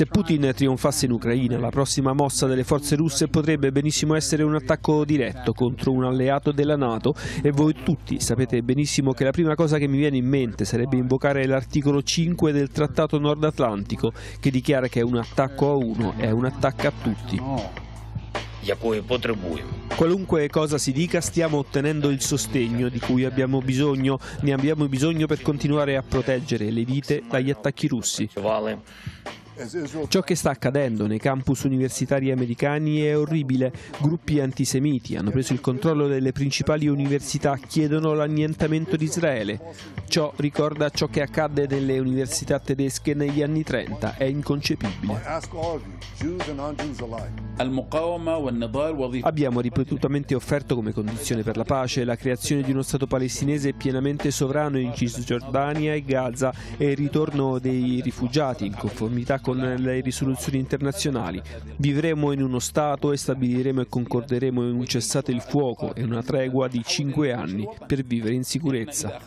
Se Putin trionfasse in Ucraina, la prossima mossa delle forze russe potrebbe benissimo essere un attacco diretto contro un alleato della Nato e voi tutti sapete benissimo che la prima cosa che mi viene in mente sarebbe invocare l'articolo 5 del Trattato Nord Atlantico che dichiara che un attacco a uno è un attacco a tutti. Qualunque cosa si dica stiamo ottenendo il sostegno di cui abbiamo bisogno, ne abbiamo bisogno per continuare a proteggere le vite dagli attacchi russi. Ciò che sta accadendo nei campus universitari americani è orribile. Gruppi antisemiti hanno preso il controllo delle principali università, chiedono l'annientamento di Israele. Ciò ricorda ciò che accadde nelle università tedesche negli anni 30. È inconcepibile. Abbiamo ripetutamente offerto come condizione per la pace la creazione di uno Stato palestinese pienamente sovrano in Cisgiordania e Gaza e il ritorno dei rifugiati in conformità con con le risoluzioni internazionali. Vivremo in uno Stato e stabiliremo e concorderemo in un cessate il fuoco e una tregua di cinque anni per vivere in sicurezza.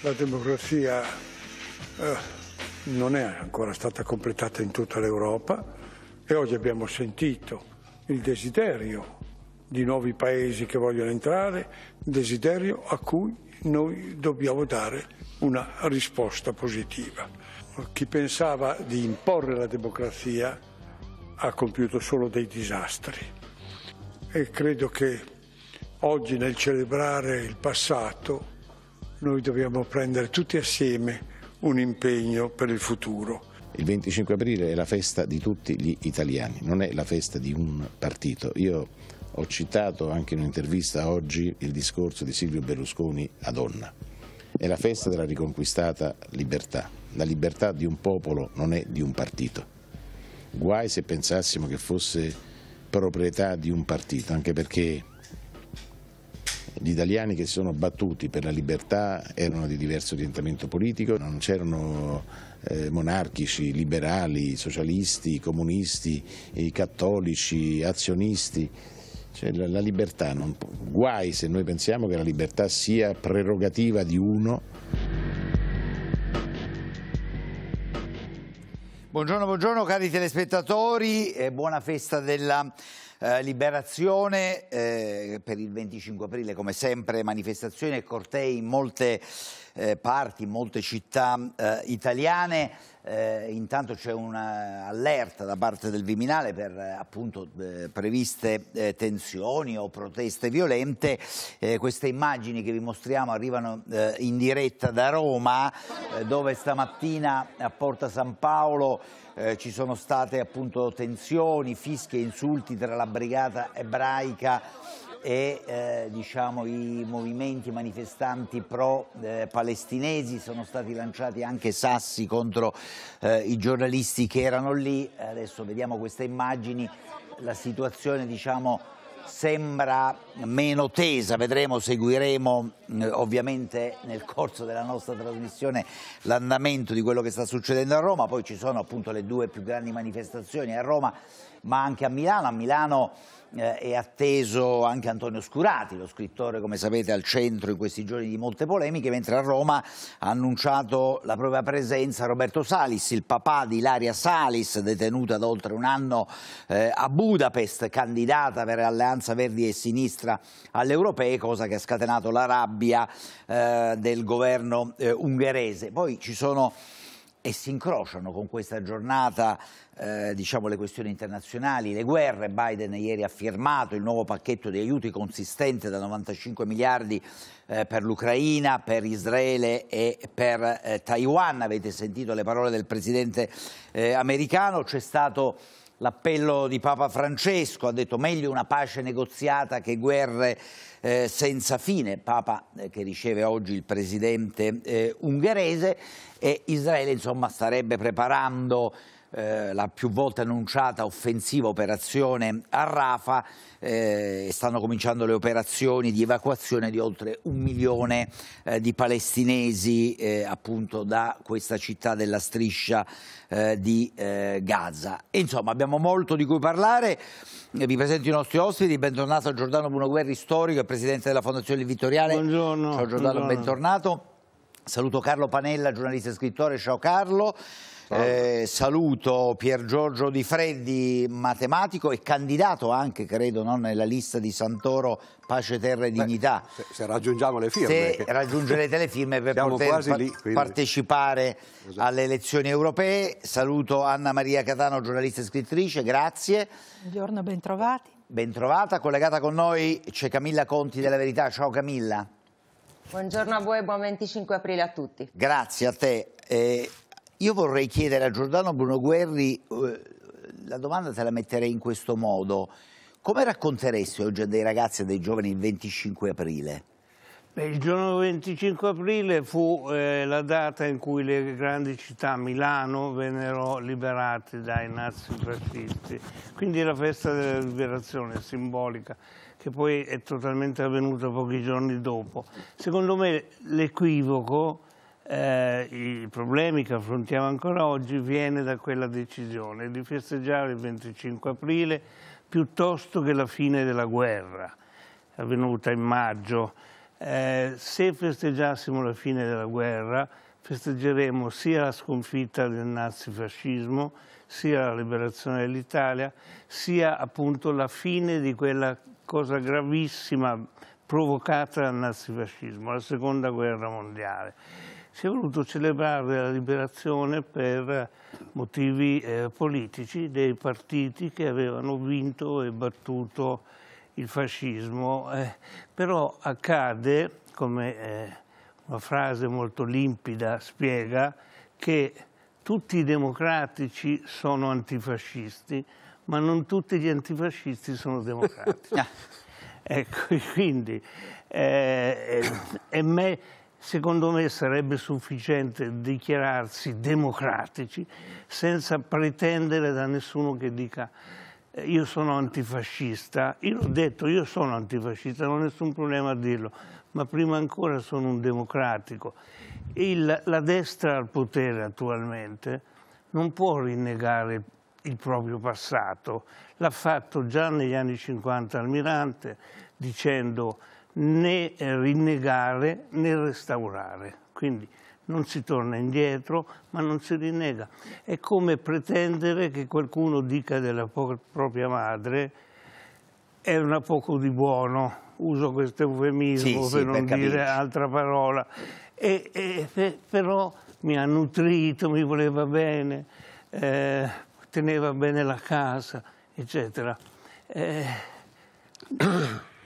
La democrazia eh, non è ancora stata completata in tutta l'Europa e oggi abbiamo sentito il desiderio di nuovi paesi che vogliono entrare, desiderio a cui noi dobbiamo dare una risposta positiva. Chi pensava di imporre la democrazia ha compiuto solo dei disastri e credo che oggi nel celebrare il passato noi dobbiamo prendere tutti assieme un impegno per il futuro. Il 25 aprile è la festa di tutti gli italiani, non è la festa di un partito. Io ho citato anche in un'intervista oggi il discorso di Silvio Berlusconi a Donna. È la festa della riconquistata libertà. La libertà di un popolo non è di un partito. Guai se pensassimo che fosse proprietà di un partito, anche perché gli italiani che si sono battuti per la libertà erano di diverso orientamento politico, non c'erano eh, monarchici, liberali, socialisti, comunisti, cattolici, azionisti. Cioè, la, la libertà, non, guai se noi pensiamo che la libertà sia prerogativa di uno. Buongiorno, buongiorno cari telespettatori e buona festa della eh, liberazione eh, per il 25 aprile come sempre manifestazioni e cortei in molte eh, parti, in molte città eh, italiane. Eh, intanto c'è un'allerta da parte del Viminale per eh, appunto eh, previste eh, tensioni o proteste violente. queste immagini che vi mostriamo arrivano in diretta da Roma, dove stamattina a Porta San Paolo eh, ci sono state appunto tensioni, fischi e insulti tra la brigata ebraica e eh, diciamo, i movimenti manifestanti pro-palestinesi, eh, sono stati lanciati anche sassi contro eh, i giornalisti che erano lì, adesso vediamo queste immagini, la situazione diciamo, sembra meno tesa, vedremo, seguiremo mm, ovviamente nel corso della nostra trasmissione l'andamento di quello che sta succedendo a Roma, poi ci sono appunto le due più grandi manifestazioni a Roma ma anche a Milano. A Milano eh, è atteso anche Antonio Scurati, lo scrittore come sapete al centro in questi giorni di molte polemiche, mentre a Roma ha annunciato la propria presenza Roberto Salis, il papà di Ilaria Salis, detenuta da oltre un anno eh, a Budapest, candidata per Alleanza Verdi e Sinistra alle europee, cosa che ha scatenato la rabbia eh, del governo eh, ungherese. Poi ci sono e si incrociano con questa giornata eh, diciamo, le questioni internazionali, le guerre. Biden ieri ha firmato il nuovo pacchetto di aiuti consistente da 95 miliardi eh, per l'Ucraina, per Israele e per eh, Taiwan. Avete sentito le parole del presidente eh, americano. C'è stato l'appello di Papa Francesco, ha detto meglio una pace negoziata che guerre eh, senza fine, Papa eh, che riceve oggi il presidente eh, ungherese e Israele insomma starebbe preparando eh, la più volte annunciata offensiva operazione a Rafa eh, stanno cominciando le operazioni di evacuazione di oltre un milione eh, di palestinesi eh, appunto da questa città della striscia eh, di Gaza. E, insomma abbiamo molto di cui parlare, vi presento i nostri ospiti, bentornato a Giordano Bunoguerri, storico e presidente della Fondazione Vittoriale. Buongiorno. Ciao Giordano, buongiorno. bentornato. Saluto Carlo Panella, giornalista e scrittore. Ciao Carlo. Eh, saluto Pier Giorgio Di Freddi, matematico e candidato anche, credo, no, nella lista di Santoro Pace, Terra e Dignità. Beh, se, se, raggiungiamo le firme. Se che... raggiungerete le firme per Siamo poter pa lì, partecipare esatto. alle elezioni europee. Saluto Anna Maria Catano, giornalista e scrittrice, grazie. Buongiorno, bentrovati. Bentrovata, collegata con noi c'è Camilla Conti della Verità. Ciao Camilla. Buongiorno a voi e buon 25 aprile a tutti. Grazie a te. Eh, io vorrei chiedere a Giordano Bruno Guerri, eh, la domanda te la metterei in questo modo. Come racconteresti oggi a dei ragazzi e dei giovani il 25 aprile? Beh, il giorno 25 aprile fu eh, la data in cui le grandi città Milano vennero liberate dai nazifascisti, quindi la festa della liberazione simbolica che poi è totalmente avvenuta pochi giorni dopo. Secondo me l'equivoco eh, i problemi che affrontiamo ancora oggi viene da quella decisione di festeggiare il 25 aprile piuttosto che la fine della guerra avvenuta in maggio. Eh, se festeggiassimo la fine della guerra festeggeremo sia la sconfitta del nazifascismo, sia la liberazione dell'Italia, sia appunto la fine di quella cosa gravissima provocata dal nazifascismo, la seconda guerra mondiale si è voluto celebrare la liberazione per motivi eh, politici dei partiti che avevano vinto e battuto il fascismo. Eh, però accade, come eh, una frase molto limpida spiega, che tutti i democratici sono antifascisti, ma non tutti gli antifascisti sono democratici. Ah. ecco, quindi eh, me, secondo me sarebbe sufficiente dichiararsi democratici senza pretendere da nessuno che dica eh, io sono antifascista, io ho detto, io sono antifascista, non ho nessun problema a dirlo, ma prima ancora sono un democratico. Il, la destra al potere attualmente non può rinnegare il proprio passato, l'ha fatto già negli anni 50 Almirante dicendo né rinnegare né restaurare. Quindi non si torna indietro, ma non si rinnega. È come pretendere che qualcuno dica della propria madre è una poco di buono, uso questo eufemismo sì, per sì, non per dire altra parola, e, e, però mi ha nutrito, mi voleva bene, eh, teneva bene la casa, eccetera. Eh,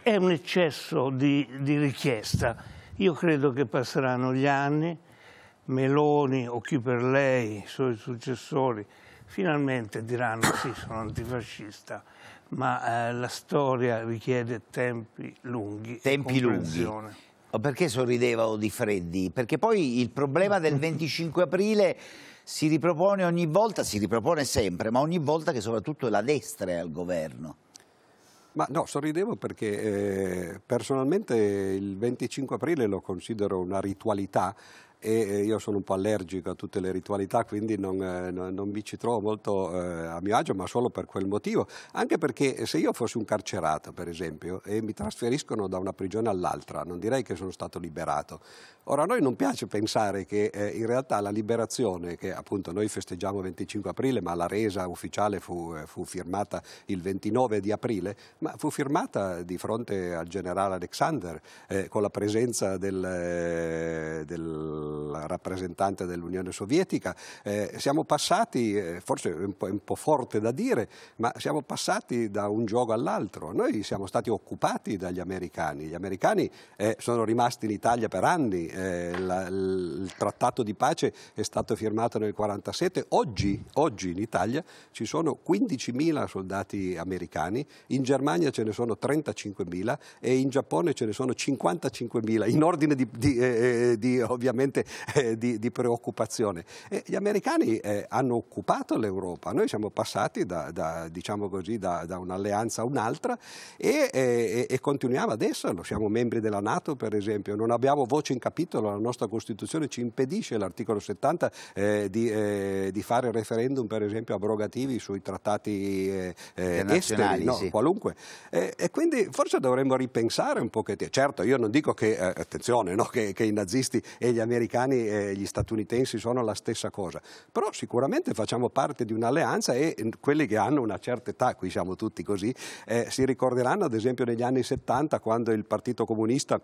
è un eccesso di, di richiesta. Io credo che passeranno gli anni, Meloni o chi per lei, i suoi successori, finalmente diranno sì, sono antifascista, ma eh, la storia richiede tempi lunghi. Tempi lunghi. Perché sorrideva di Freddi? Perché poi il problema del 25 aprile si ripropone ogni volta, si ripropone sempre, ma ogni volta che soprattutto la destra è al governo. Ma no, sorridevo perché eh, personalmente il 25 aprile lo considero una ritualità e io sono un po' allergico a tutte le ritualità, quindi non, eh, non, non mi ci trovo molto eh, a mio agio, ma solo per quel motivo. Anche perché se io fossi un carcerato, per esempio, e mi trasferiscono da una prigione all'altra, non direi che sono stato liberato. Ora, a noi non piace pensare che eh, in realtà la liberazione, che appunto noi festeggiamo il 25 aprile, ma la resa ufficiale fu, eh, fu firmata il 29 di aprile, ma fu firmata di fronte al generale Alexander, eh, con la presenza del, eh, del rappresentante dell'Unione Sovietica, eh, siamo passati, eh, forse è un, po', è un po' forte da dire, ma siamo passati da un gioco all'altro. Noi siamo stati occupati dagli americani. Gli americani eh, sono rimasti in Italia per anni, eh, la, il trattato di pace è stato firmato nel 1947, oggi, oggi in Italia ci sono 15.000 soldati americani, in Germania ce ne sono 35.000 e in Giappone ce ne sono 55.000, in ordine di, di, eh, eh di ovviamente veramente eh, di, di, preoccupazione. E gli americani eh, hanno occupato l'Europa, noi siamo passati da, da, diciamo così, da, da un'alleanza a un'altra e, e, e, continuiamo ad esserlo, siamo membri della Nato per esempio, non abbiamo voce in capitolo, la nostra Costituzione ci impedisce l'articolo 70 eh, di, eh, di, fare referendum per esempio abrogativi sui trattati eh, eh, esteri, no, sì. qualunque. e quindi forse dovremmo ripensare un pochettino, certo io non dico che, attenzione, no, che, che i nazisti e gli americani americani e gli statunitensi sono la stessa cosa, però sicuramente facciamo parte di un'alleanza e mm, quelli che hanno una certa età, qui siamo tutti così, eh, si ricorderanno ad esempio negli anni 70 quando il Partito Comunista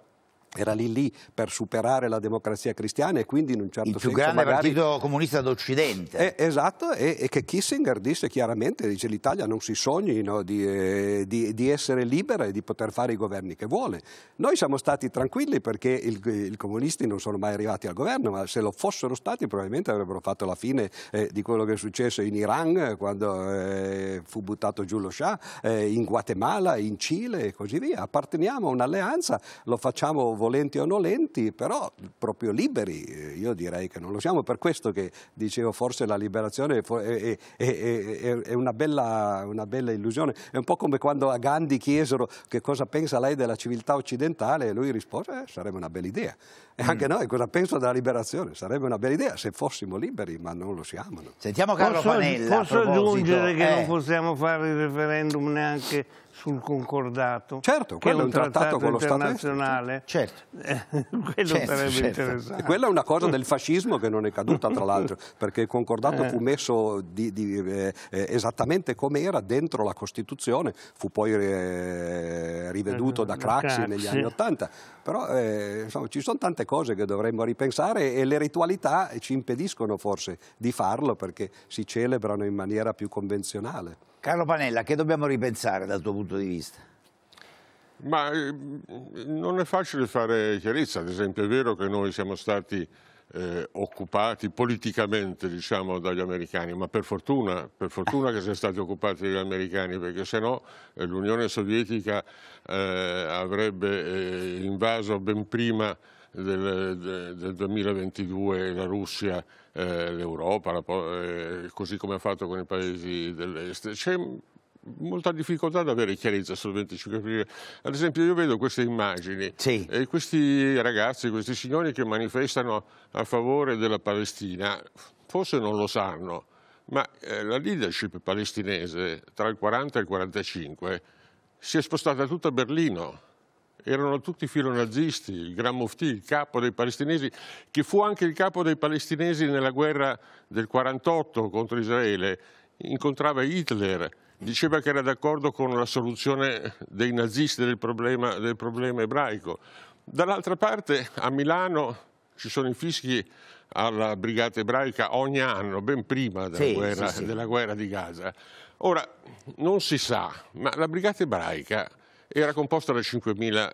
era lì lì per superare la democrazia cristiana e quindi in un certo il senso... Il più grande magari... partito comunista d'Occidente. Eh, esatto, e, e, che Kissinger disse chiaramente, dice l'Italia non si sogni no, di, eh, di, di, essere libera e di poter fare i governi che vuole. Noi siamo stati tranquilli perché i comunisti non sono mai arrivati al governo, ma se lo fossero stati probabilmente avrebbero fatto la fine eh, di quello che è successo in Iran eh, quando eh, fu buttato giù lo Shah, eh, in Guatemala, in Cile e così via. Apparteniamo a un'alleanza, lo facciamo volenti o nolenti, però proprio liberi, eh, io direi che non lo siamo, per questo che dicevo forse la liberazione è, è, è, è una, bella, una, bella, illusione, è un po' come quando a Gandhi chiesero che cosa pensa lei della civiltà occidentale e lui rispose eh, sarebbe una bella idea. E anche mm. noi cosa penso della liberazione? Sarebbe una bella idea se fossimo liberi, ma non lo siamo. No? Sentiamo Carlo posso, Panella. Posso aggiungere eh. che non eh. possiamo fare il referendum neanche sul concordato, certo, che è un, è un trattato, trattato internazionale certo certo. Eh, quello certo, sarebbe certo. interessante. Quella è una cosa del fascismo che non è caduta, tra l'altro, perché il concordato eh. fu messo di, di, eh, eh, esattamente come era dentro la Costituzione, fu poi eh, riveduto eh, da Craxi, negli anni Ottanta. Però insomma, ci sono tante cose che dovremmo ripensare e le ritualità ci impediscono forse di farlo perché si celebrano in maniera più convenzionale. Carlo Panella, che dobbiamo ripensare dal tuo punto di vista? Ma eh, non è facile fare chiarezza, ad esempio è vero che noi siamo stati eh, occupati politicamente diciamo, dagli americani, ma per fortuna, per fortuna che siano stati occupati dagli americani, perché sennò no, eh, l'Unione Sovietica eh, avrebbe eh, invaso ben prima del, del 2022 la Russia, eh, l'Europa, così come ha fatto con i paesi dell'est molta difficoltà ad avere chiarezza sul 25 aprile. Ad esempio io vedo queste immagini, sì. eh, questi ragazzi, questi signori che manifestano a favore della Palestina, forse non lo sanno, ma eh, la leadership palestinese tra il 40 e il 45 si è spostata tutta a Berlino erano tutti filonazisti, il Gran Mufti, il capo dei palestinesi, che fu anche il capo dei palestinesi nella guerra del 48 contro Israele, incontrava Hitler, diceva che era d'accordo con la soluzione dei nazisti del problema, del problema ebraico. Dall'altra parte a Milano ci sono i fischi alla brigata ebraica ogni anno, ben prima della, sì, guerra, sì, sì. della guerra di Gaza. Ora, non si sa, ma la brigata ebraica era composta da 5.000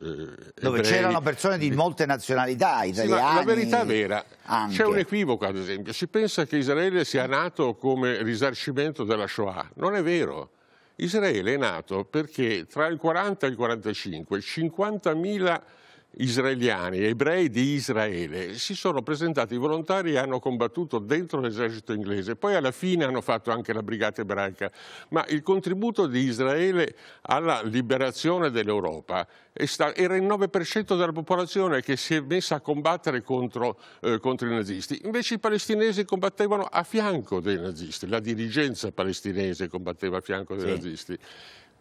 eh, dove c'erano persone di eh, molte nazionalità italiane. Sì, la verità vera, anche. c'è un equivoco ad esempio, si pensa che Israele sia nato come risarcimento della Shoah, non è vero. Israele è nato perché tra il 40 e il 45 50.000 israeliani, ebrei di Israele, si sono presentati volontari e hanno combattuto dentro l'esercito inglese, poi alla fine hanno fatto anche la brigata ebraica, ma il contributo di Israele alla liberazione dell'Europa era il 9% della popolazione che si è messa a combattere contro, eh, contro, i nazisti, invece i palestinesi combattevano a fianco dei nazisti, la dirigenza palestinese combatteva a fianco dei sì. nazisti.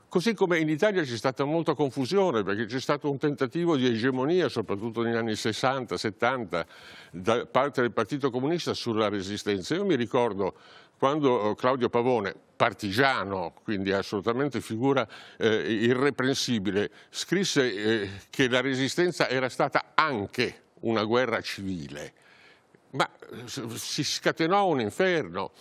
Così come in Italia c'è stata molta confusione perché c'è stato un tentativo di egemonia, soprattutto negli anni 60-70, da parte del Partito Comunista sulla resistenza. Io mi ricordo quando eh, Claudio Pavone, partigiano, quindi assolutamente figura eh, irreprensibile, scrisse eh, che la resistenza era stata anche una guerra civile. Ma eh, si scatenò un inferno.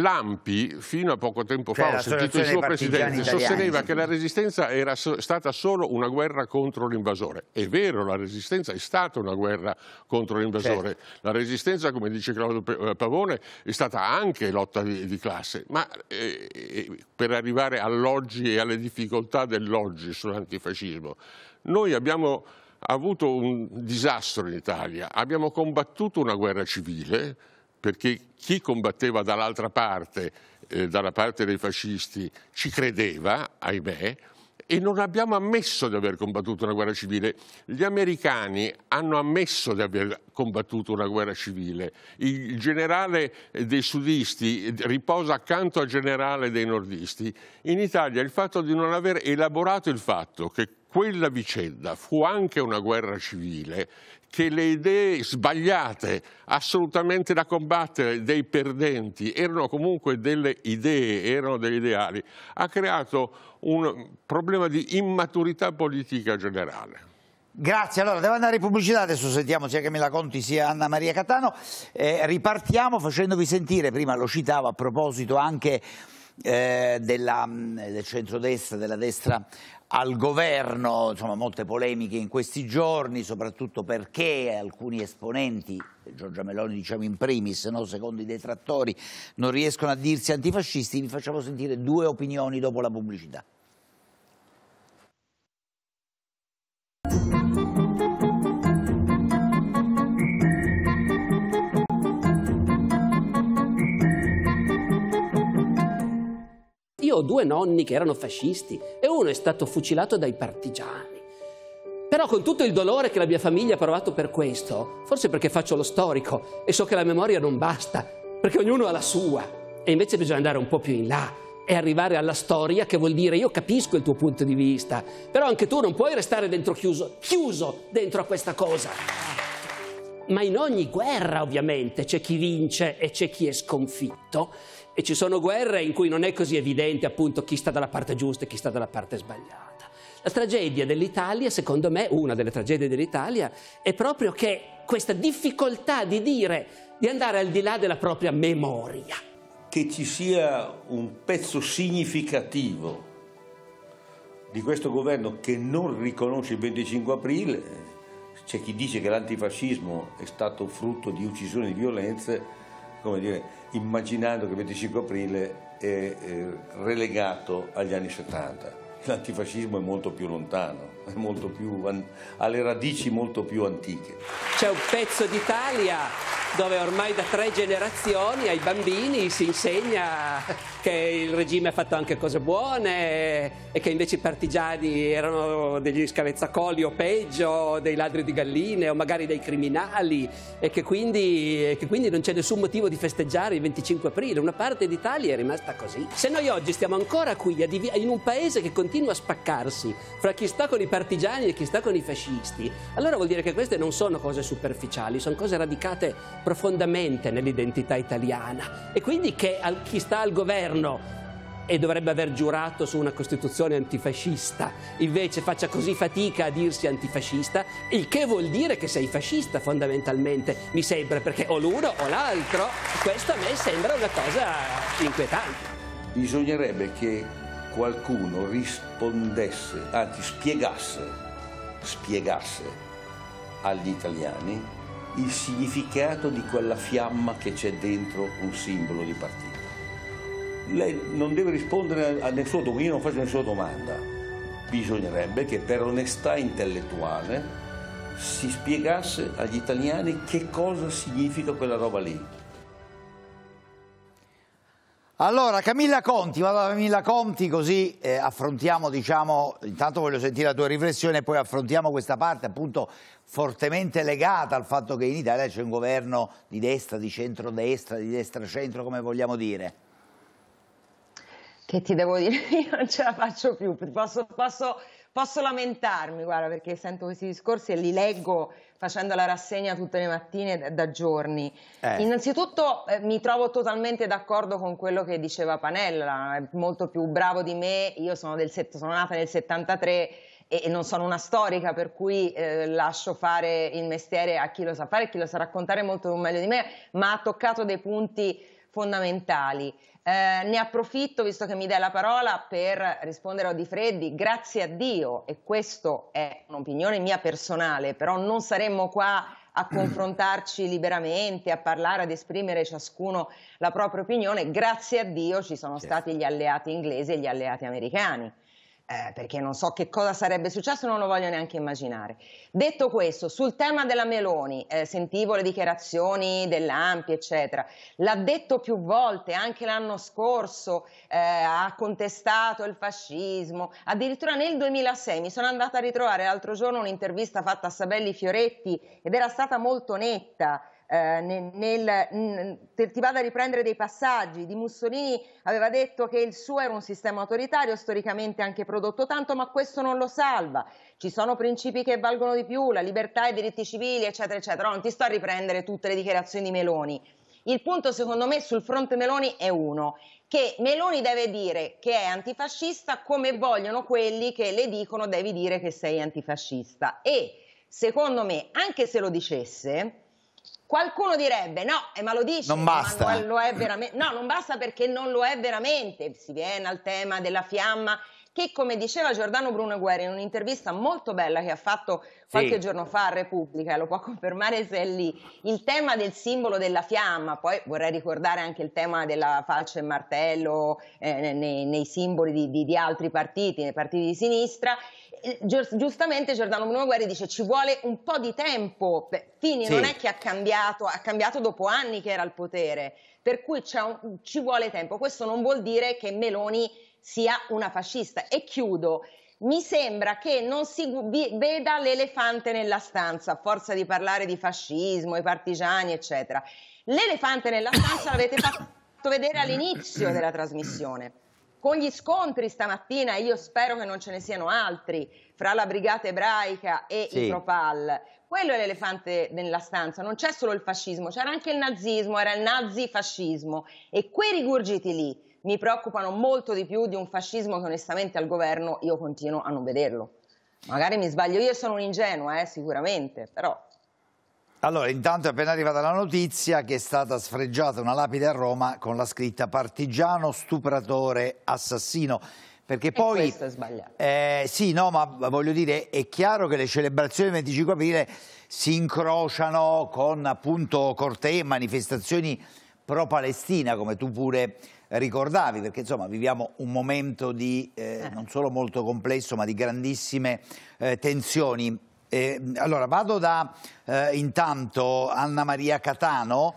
Lampi, fino a poco tempo cioè, fa, ho sentito il suo presidente, sosteneva italiani. che la resistenza era so stata solo una guerra contro l'invasore. È vero, la resistenza è stata una guerra contro l'invasore. Certo. La resistenza, come dice Claudio eh, Pavone, è stata anche lotta di, di classe. Ma eh, eh, per arrivare all'oggi e alle difficoltà dell'oggi sull'antifascismo, noi abbiamo avuto un disastro in Italia, abbiamo combattuto una guerra civile perché chi combatteva dall'altra parte, eh, dalla parte dei fascisti, ci credeva, ahimè, e non abbiamo ammesso di aver combattuto una guerra civile. Gli americani hanno ammesso di aver combattuto una guerra civile. Il generale eh, dei sudisti eh, riposa accanto al generale dei nordisti. In Italia il fatto di non aver elaborato il fatto che quella vicenda fu anche una guerra civile che le idee sbagliate, assolutamente da combattere, dei perdenti, erano comunque delle idee, erano degli ideali, ha creato un problema di immaturità politica generale. Grazie, allora devo andare in pubblicità, adesso sentiamo sia Camilla Conti sia Anna Maria Catano. Eh, ripartiamo facendovi sentire, prima lo citavo a proposito anche eh, della, mm, del centrodestra, della destra al governo, insomma molte polemiche in questi giorni, soprattutto perché alcuni esponenti, Giorgia Meloni diciamo in primis, no? secondo i detrattori, non riescono a dirsi antifascisti, vi facciamo sentire due opinioni dopo la pubblicità. Io ho due nonni che erano fascisti e uno è stato fucilato dai partigiani. Però con tutto il dolore che la mia famiglia ha provato per questo, forse perché faccio lo storico e so che la memoria non basta, perché ognuno ha la sua. E invece bisogna andare un po' più in là e arrivare alla storia che vuol dire io capisco il tuo punto di vista, però anche tu non puoi restare dentro chiuso, chiuso dentro a questa cosa. Ma in ogni guerra ovviamente c'è chi vince e c'è chi è sconfitto e ci sono guerre in cui non è così evidente appunto chi sta dalla parte giusta e chi sta dalla parte sbagliata. La tragedia dell'Italia, secondo me, una delle tragedie dell'Italia, è proprio che questa difficoltà di dire, di andare al di là della propria memoria. Che ci sia un pezzo significativo di questo governo che non riconosce il 25 aprile, c'è chi dice che l'antifascismo è stato frutto di uccisioni e di violenze, come dire, immaginando che il 25 aprile è eh, relegato agli anni 70 l'antifascismo è molto più lontano, molto più, ha le radici molto più antiche. C'è un pezzo d'Italia dove ormai da tre generazioni ai bambini si insegna che il regime ha fatto anche cose buone e che invece i partigiani erano degli scavezzacoli o peggio, dei ladri di galline o magari dei criminali e che quindi, e che quindi non c'è nessun motivo di festeggiare il 25 aprile. Una parte d'Italia è rimasta così. Se noi oggi stiamo ancora qui in un paese che continua continua a spaccarsi fra chi sta con i partigiani e chi sta con i fascisti, allora vuol dire che queste non sono cose superficiali, sono cose radicate profondamente nell'identità italiana e quindi che chi sta al governo e dovrebbe aver giurato su una Costituzione antifascista, invece faccia così fatica a dirsi antifascista, il che vuol dire che sei fascista fondamentalmente, mi sembra, perché o l'uno o l'altro, questo a me sembra una cosa inquietante. Bisognerebbe che qualcuno rispondesse, anzi spiegasse, spiegasse agli italiani il significato di quella fiamma che c'è dentro un simbolo di partito. Lei non deve rispondere a nessuno, domanda, io non faccio nessuna domanda. Bisognerebbe che per onestà intellettuale si spiegasse agli italiani che cosa significa quella roba lì. Allora, Camilla Conti, vado da Camilla Conti così eh, affrontiamo, diciamo, intanto voglio sentire la tua riflessione e poi affrontiamo questa parte appunto fortemente legata al fatto che in Italia c'è un governo di destra, di centrodestra, di destra-centro, come vogliamo dire. Che ti devo dire? Io non ce la faccio più, posso, posso, posso lamentarmi, guarda, perché sento questi discorsi e li leggo facendo la rassegna tutte le mattine da giorni. Eh. Innanzitutto eh, mi trovo totalmente d'accordo con quello che diceva Panella, è molto più bravo di me, io sono, del, sono nata nel 73 e, non sono una storica, per cui eh, lascio fare il mestiere a chi lo sa fare, e chi lo sa raccontare molto meglio di me, ma ha toccato dei punti fondamentali. Eh, ne approfitto, visto che mi dai la parola, per rispondere a Di Freddi. Grazie a Dio, e questa è un'opinione mia personale, però non saremmo qua a confrontarci liberamente, a parlare, ad esprimere ciascuno la propria opinione. Grazie a Dio ci sono certo. stati gli alleati inglesi e gli alleati americani eh, perché non so che cosa sarebbe successo, non lo voglio neanche immaginare. Detto questo, sul tema della Meloni, eh, sentivo le dichiarazioni dell'Ampi, eccetera, l'ha detto più volte, anche l'anno scorso eh, ha contestato il fascismo, addirittura nel 2006 mi sono andata a ritrovare l'altro giorno un'intervista fatta a Sabelli Fioretti ed era stata molto netta eh, nel, nel, ti vado a riprendere dei passaggi di Mussolini aveva detto che il suo era un sistema autoritario storicamente anche prodotto tanto ma questo non lo salva ci sono principi che valgono di più la libertà e i diritti civili eccetera eccetera non ti sto a riprendere tutte le dichiarazioni di Meloni il punto secondo me sul fronte Meloni è uno che Meloni deve dire che è antifascista come vogliono quelli che le dicono devi dire che sei antifascista e secondo me anche se lo dicesse Qualcuno direbbe: no, eh, ma lo dici, non eh, basta. Ma lo è veramente. No, non basta perché non lo è veramente. Si viene al tema della fiamma che come diceva Giordano Bruno Guerri in un'intervista molto bella che ha fatto qualche sì. giorno fa a Repubblica, lo può confermare se è lì, il tema del simbolo della fiamma, poi vorrei ricordare anche il tema della falce e martello eh, nei, nei, simboli di, di, di altri partiti, nei partiti di sinistra, giustamente Giordano Bruno Guerri dice ci vuole un po' di tempo. Fini sì. non è che ha cambiato, ha cambiato dopo anni che era al potere, per cui un, ci vuole tempo. Questo non vuol dire che Meloni sia una fascista. E chiudo. Mi sembra che non si veda l'elefante nella stanza, a forza di parlare di fascismo, i partigiani, eccetera. L'elefante nella stanza l'avete fatto vedere all'inizio della trasmissione con gli scontri stamattina, io spero che non ce ne siano altri, fra la brigata ebraica e sì. i Propal. Quello è l'elefante nella stanza, non c'è solo il fascismo, c'era anche il nazismo, era il nazifascismo e quei rigurgiti lì mi preoccupano molto di più di un fascismo che onestamente al governo io continuo a non vederlo. Magari mi sbaglio io sono un ingenuo, eh, sicuramente, però allora, intanto è appena arrivata la notizia che è stata sfregiata una lapide a Roma con la scritta partigiano stupratore assassino. Perché e questo è sbagliato. Eh, sì, no, ma voglio dire, è chiaro che le celebrazioni del 25 aprile si incrociano con appunto corte e manifestazioni pro-Palestina, come tu pure ricordavi, perché insomma viviamo un momento di eh, eh. non solo molto complesso ma di grandissime eh, tensioni. Eh, allora vado da eh, intanto Anna Maria Catano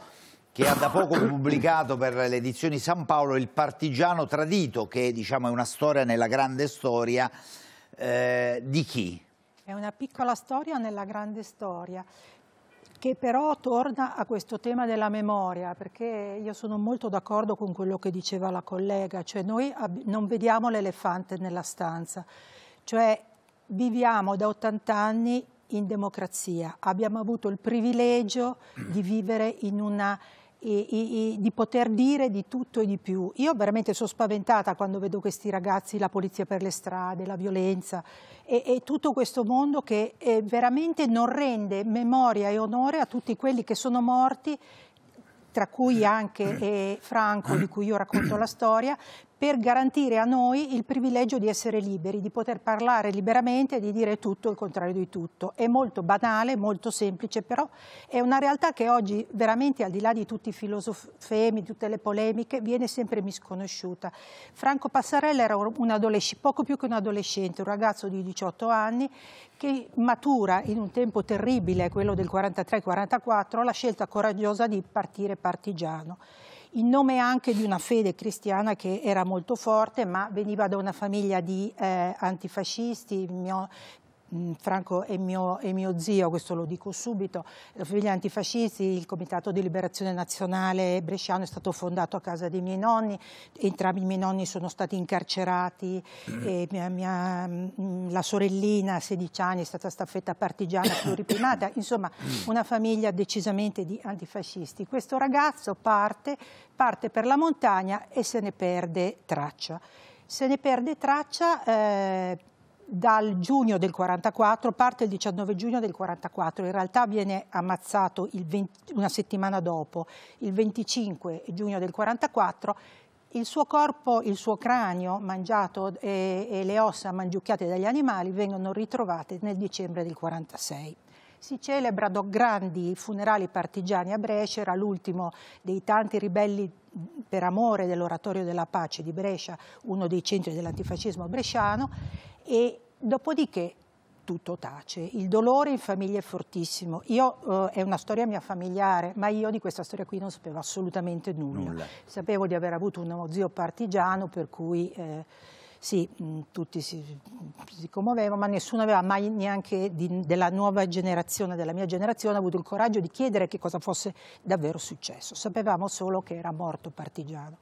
che ha da poco pubblicato per le edizioni San Paolo Il partigiano tradito che diciamo è una storia nella grande storia eh, di chi? È una piccola storia nella grande storia che però torna a questo tema della memoria, perché io sono molto d'accordo con quello che diceva la collega, cioè noi non vediamo l'elefante nella stanza, cioè viviamo da 80 anni in democrazia, abbiamo avuto il privilegio di vivere in una e, e, e di poter dire di tutto e di più. Io veramente sono spaventata quando vedo questi ragazzi, la polizia per le strade, la violenza e, tutto questo mondo che eh, veramente non rende memoria e onore a tutti quelli che sono morti tra cui anche eh, Franco, di cui io racconto la storia, per garantire a noi il privilegio di essere liberi, di poter parlare liberamente e di dire tutto il contrario di tutto. È molto banale, molto semplice, però è una realtà che oggi veramente al di là di tutti i filosofemi, tutte le polemiche, viene sempre misconosciuta. Franco Passarella era un poco più che un adolescente, un ragazzo di 18 anni che matura in un tempo terribile, quello del 43-44, la scelta coraggiosa di partire partigiano in nome anche di una fede cristiana che era molto forte, ma veniva da una famiglia di eh, antifascisti, mio, Mm, Franco è mio, è mio, zio, questo lo dico subito, la famiglia antifascisti, il Comitato di Liberazione Nazionale Bresciano è stato fondato a casa dei miei nonni, entrambi i miei nonni sono stati incarcerati, mm. mia, mia, mm, la sorellina a 16 anni è stata staffetta partigiana pluriprimata, insomma una famiglia decisamente di antifascisti. Questo ragazzo parte, parte per la montagna e se ne perde traccia se ne perde traccia eh, dal giugno del 44, parte il 19 giugno del 44, in realtà viene ammazzato 20, una settimana dopo, il 25 giugno del 44, il suo corpo, il suo cranio mangiato e, e le ossa mangiucchiate dagli animali vengono ritrovate nel dicembre del 46 si celebrano grandi funerali partigiani a Brescia, era l'ultimo dei tanti ribelli per amore dell'oratorio della pace di Brescia, uno dei centri dell'antifascismo bresciano, e dopodiché tutto tace. Il dolore in famiglia è fortissimo. Io, eh, è una storia mia familiare, ma io di questa storia qui non sapevo assolutamente nulla. nulla. Sapevo di aver avuto uno zio partigiano, per cui... Eh, sì, mm, tutti si, si commuovevano, ma nessuno aveva mai neanche di, della nuova generazione, della mia generazione, avuto il coraggio di chiedere che cosa fosse davvero successo. Sapevamo solo che era morto partigiano.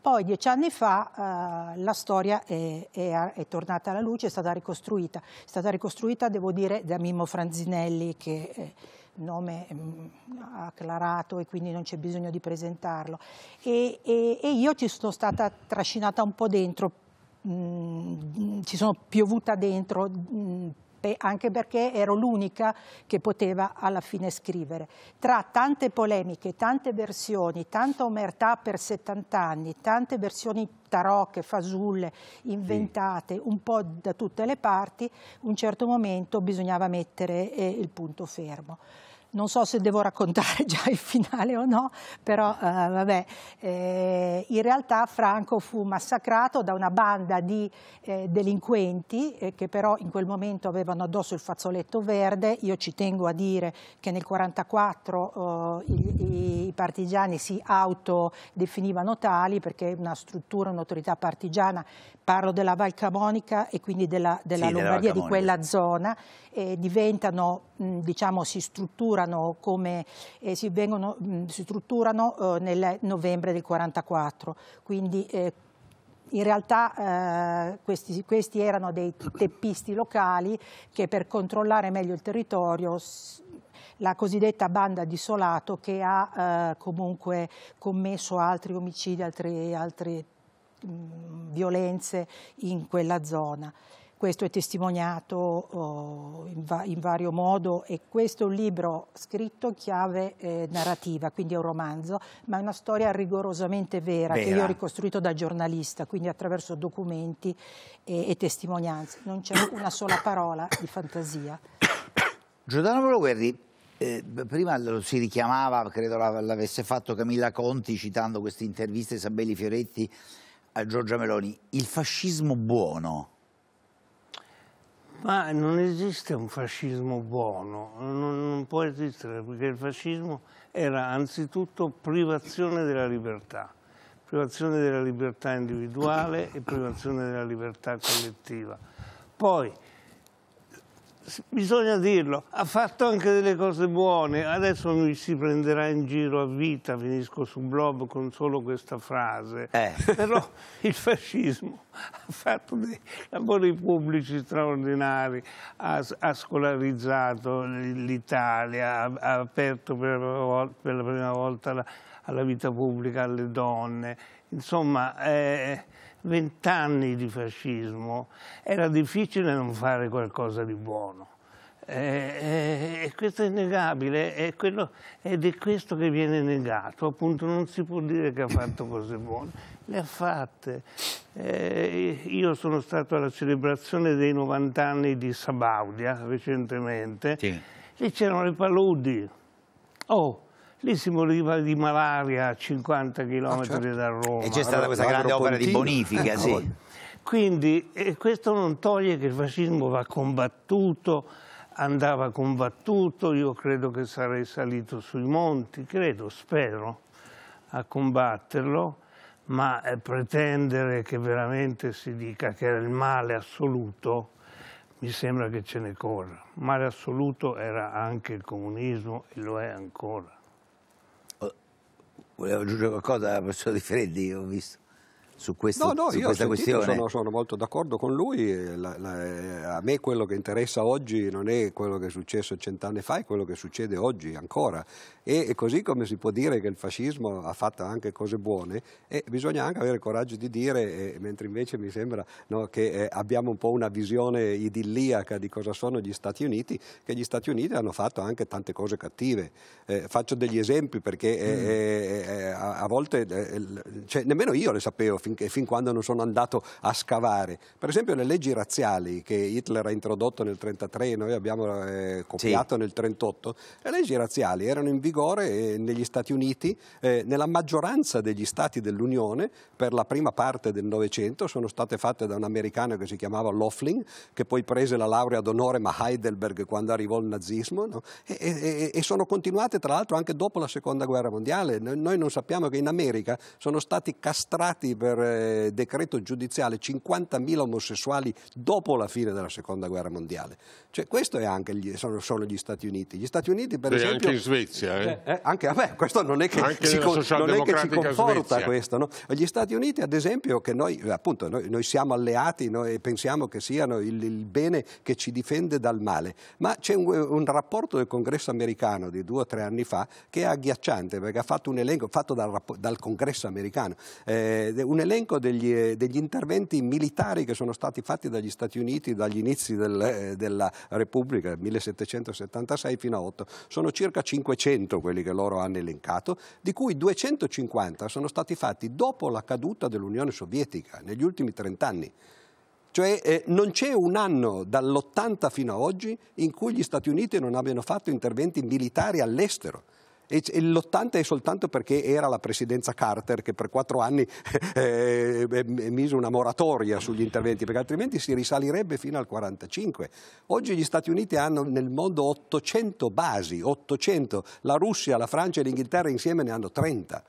Poi dieci anni fa eh, la storia è, è, è, tornata alla luce, è stata ricostruita. È stata ricostruita, devo dire, da Mimmo Franzinelli che... Eh, nome mh, mm, acclarato e quindi non c'è bisogno di presentarlo. E, e, e io ci sono stata trascinata un po' dentro ci sono piovuta dentro. Mh, anche perché ero l'unica che poteva alla fine scrivere. Tra tante polemiche, tante versioni, tanta omertà per 70 anni, tante versioni tarocche, fasulle, inventate, sì. un po' da tutte le parti, un certo momento bisognava mettere eh, il punto fermo non so se devo raccontare già il finale o no, però eh, vabbè, eh, in realtà Franco fu massacrato da una banda di eh, delinquenti eh, che però in quel momento avevano addosso il fazzoletto verde. Io ci tengo a dire che nel 1944 i, i, partigiani si autodefinivano tali perché una struttura, un'autorità partigiana parlo della Val Camonica e quindi della, della sì, Lombardia, della di quella zona, eh, diventano, mh, diciamo, si strutturano, come, eh, si vengono, mh, si strutturano eh, nel novembre del 1944. quindi eh, in realtà eh, questi, questi, erano dei teppisti locali che per controllare meglio il territorio la cosiddetta banda di Solato che ha eh, comunque commesso altri omicidi, altri, altri violenze in quella zona. Questo è testimoniato oh, in, vario modo e questo è un libro scritto in chiave eh, narrativa, quindi è un romanzo, ma è una storia rigorosamente vera, vera. che io ho ricostruito da giornalista, quindi attraverso documenti e, testimonianze. Non c'è una sola parola di fantasia. Giordano Bologuerri, eh, prima lo si richiamava, credo l'avesse fatto Camilla Conti citando queste interviste Isabelli Fioretti, a Giorgia Meloni il fascismo buono? Ma non esiste un fascismo buono, non, non può esistere, perché il fascismo era anzitutto privazione della libertà, privazione della libertà individuale e privazione della libertà collettiva. Poi bisogna dirlo, ha fatto anche delle cose buone, adesso mi si prenderà in giro a vita, finisco su blog con solo questa frase, eh. però il fascismo ha fatto dei lavori pubblici straordinari, ha, ha scolarizzato l'Italia, ha, ha, aperto per, per la prima volta la, alla vita pubblica alle donne, insomma... Eh, vent'anni di fascismo, era difficile non fare qualcosa di buono. Eh, eh, questo è innegabile è quello, ed è questo che viene negato, appunto non si può dire che ha fatto cose buone, le ha fatte. Eh, io sono stato alla celebrazione dei 90 anni di Sabaudia recentemente, sì. lì c'erano le paludi. Oh, Lì si moriva di malaria a 50 km ah, certo. da Roma. E c'è stata questa grande opera di bonifica, sì. Quindi questo non toglie che il fascismo va combattuto, andava combattuto, io credo che sarei salito sui monti, credo, spero, a combatterlo, ma eh, pretendere che veramente si dica che era il male assoluto, mi sembra che ce ne corra. male assoluto era anche il comunismo e lo è ancora. Volevo aggiungere qualcosa alla professora Di Freddi, ho visto su, questo, no, no, su questa questione. Sono, sono molto d'accordo con lui, eh, la, la, eh, a me quello che interessa oggi non è quello che è successo cent'anni fa, è quello che succede oggi ancora. E, e così come si può dire che il fascismo ha fatto anche cose buone, bisogna anche avere coraggio di dire, e, mentre invece mi sembra no, che eh, abbiamo un po' una visione idilliaca di cosa sono gli Stati Uniti, che gli Stati Uniti hanno fatto anche tante cose cattive. Eh, faccio degli esempi perché eh, mm. Eh, a, a, volte cioè, nemmeno io le sapevo fin, fin quando non sono andato a scavare. Per esempio le leggi razziali che Hitler ha introdotto nel 1933 e noi abbiamo eh, copiato sì. nel 1938, le leggi razziali erano in vigore eh, negli Stati Uniti, eh, nella maggioranza degli stati dell'Unione per la prima parte del Novecento, sono state fatte da un americano che si chiamava Loughlin, che poi prese la laurea d'onore ma Heidelberg quando arrivò il nazismo, no? e, e, e sono continuate tra l'altro anche dopo la seconda guerra mondiale. Noi non sappiamo che in America sono stati castrati per per eh, decreto giudiziale 50.000 omosessuali dopo la fine della seconda guerra mondiale. Cioè, questo gli, sono, sono, gli Stati Uniti. Gli Stati Uniti, per e esempio... Anche in Svezia, eh. eh? Eh, anche, vabbè, questo non è che, ci, non è che ci, conforta questo, no? Gli Stati Uniti, ad esempio, che noi, eh, appunto, noi, noi siamo alleati no? e pensiamo che siano il, il, bene che ci difende dal male, ma c'è un, un, rapporto del congresso americano di due o tre anni fa che è agghiacciante, perché ha fatto un elenco, fatto dal, dal congresso americano, eh, un elenco l'elenco degli, eh, degli, interventi militari che sono stati fatti dagli Stati Uniti dagli inizi del, eh, della Repubblica, 1776 fino a 8, sono circa 500 quelli che loro hanno elencato, di cui 250 sono stati fatti dopo la caduta dell'Unione Sovietica, negli ultimi 30 anni. Cioè eh, non c'è un anno dall'80 fino ad oggi in cui gli Stati Uniti non abbiano fatto interventi militari all'estero. E, e l'80 è soltanto perché era la presidenza Carter che per quattro anni eh, eh mise una moratoria sugli interventi, perché altrimenti si risalirebbe fino al 45. Oggi gli Stati Uniti hanno nel mondo 800 basi, 800, la Russia, la Francia e l'Inghilterra insieme ne hanno 30.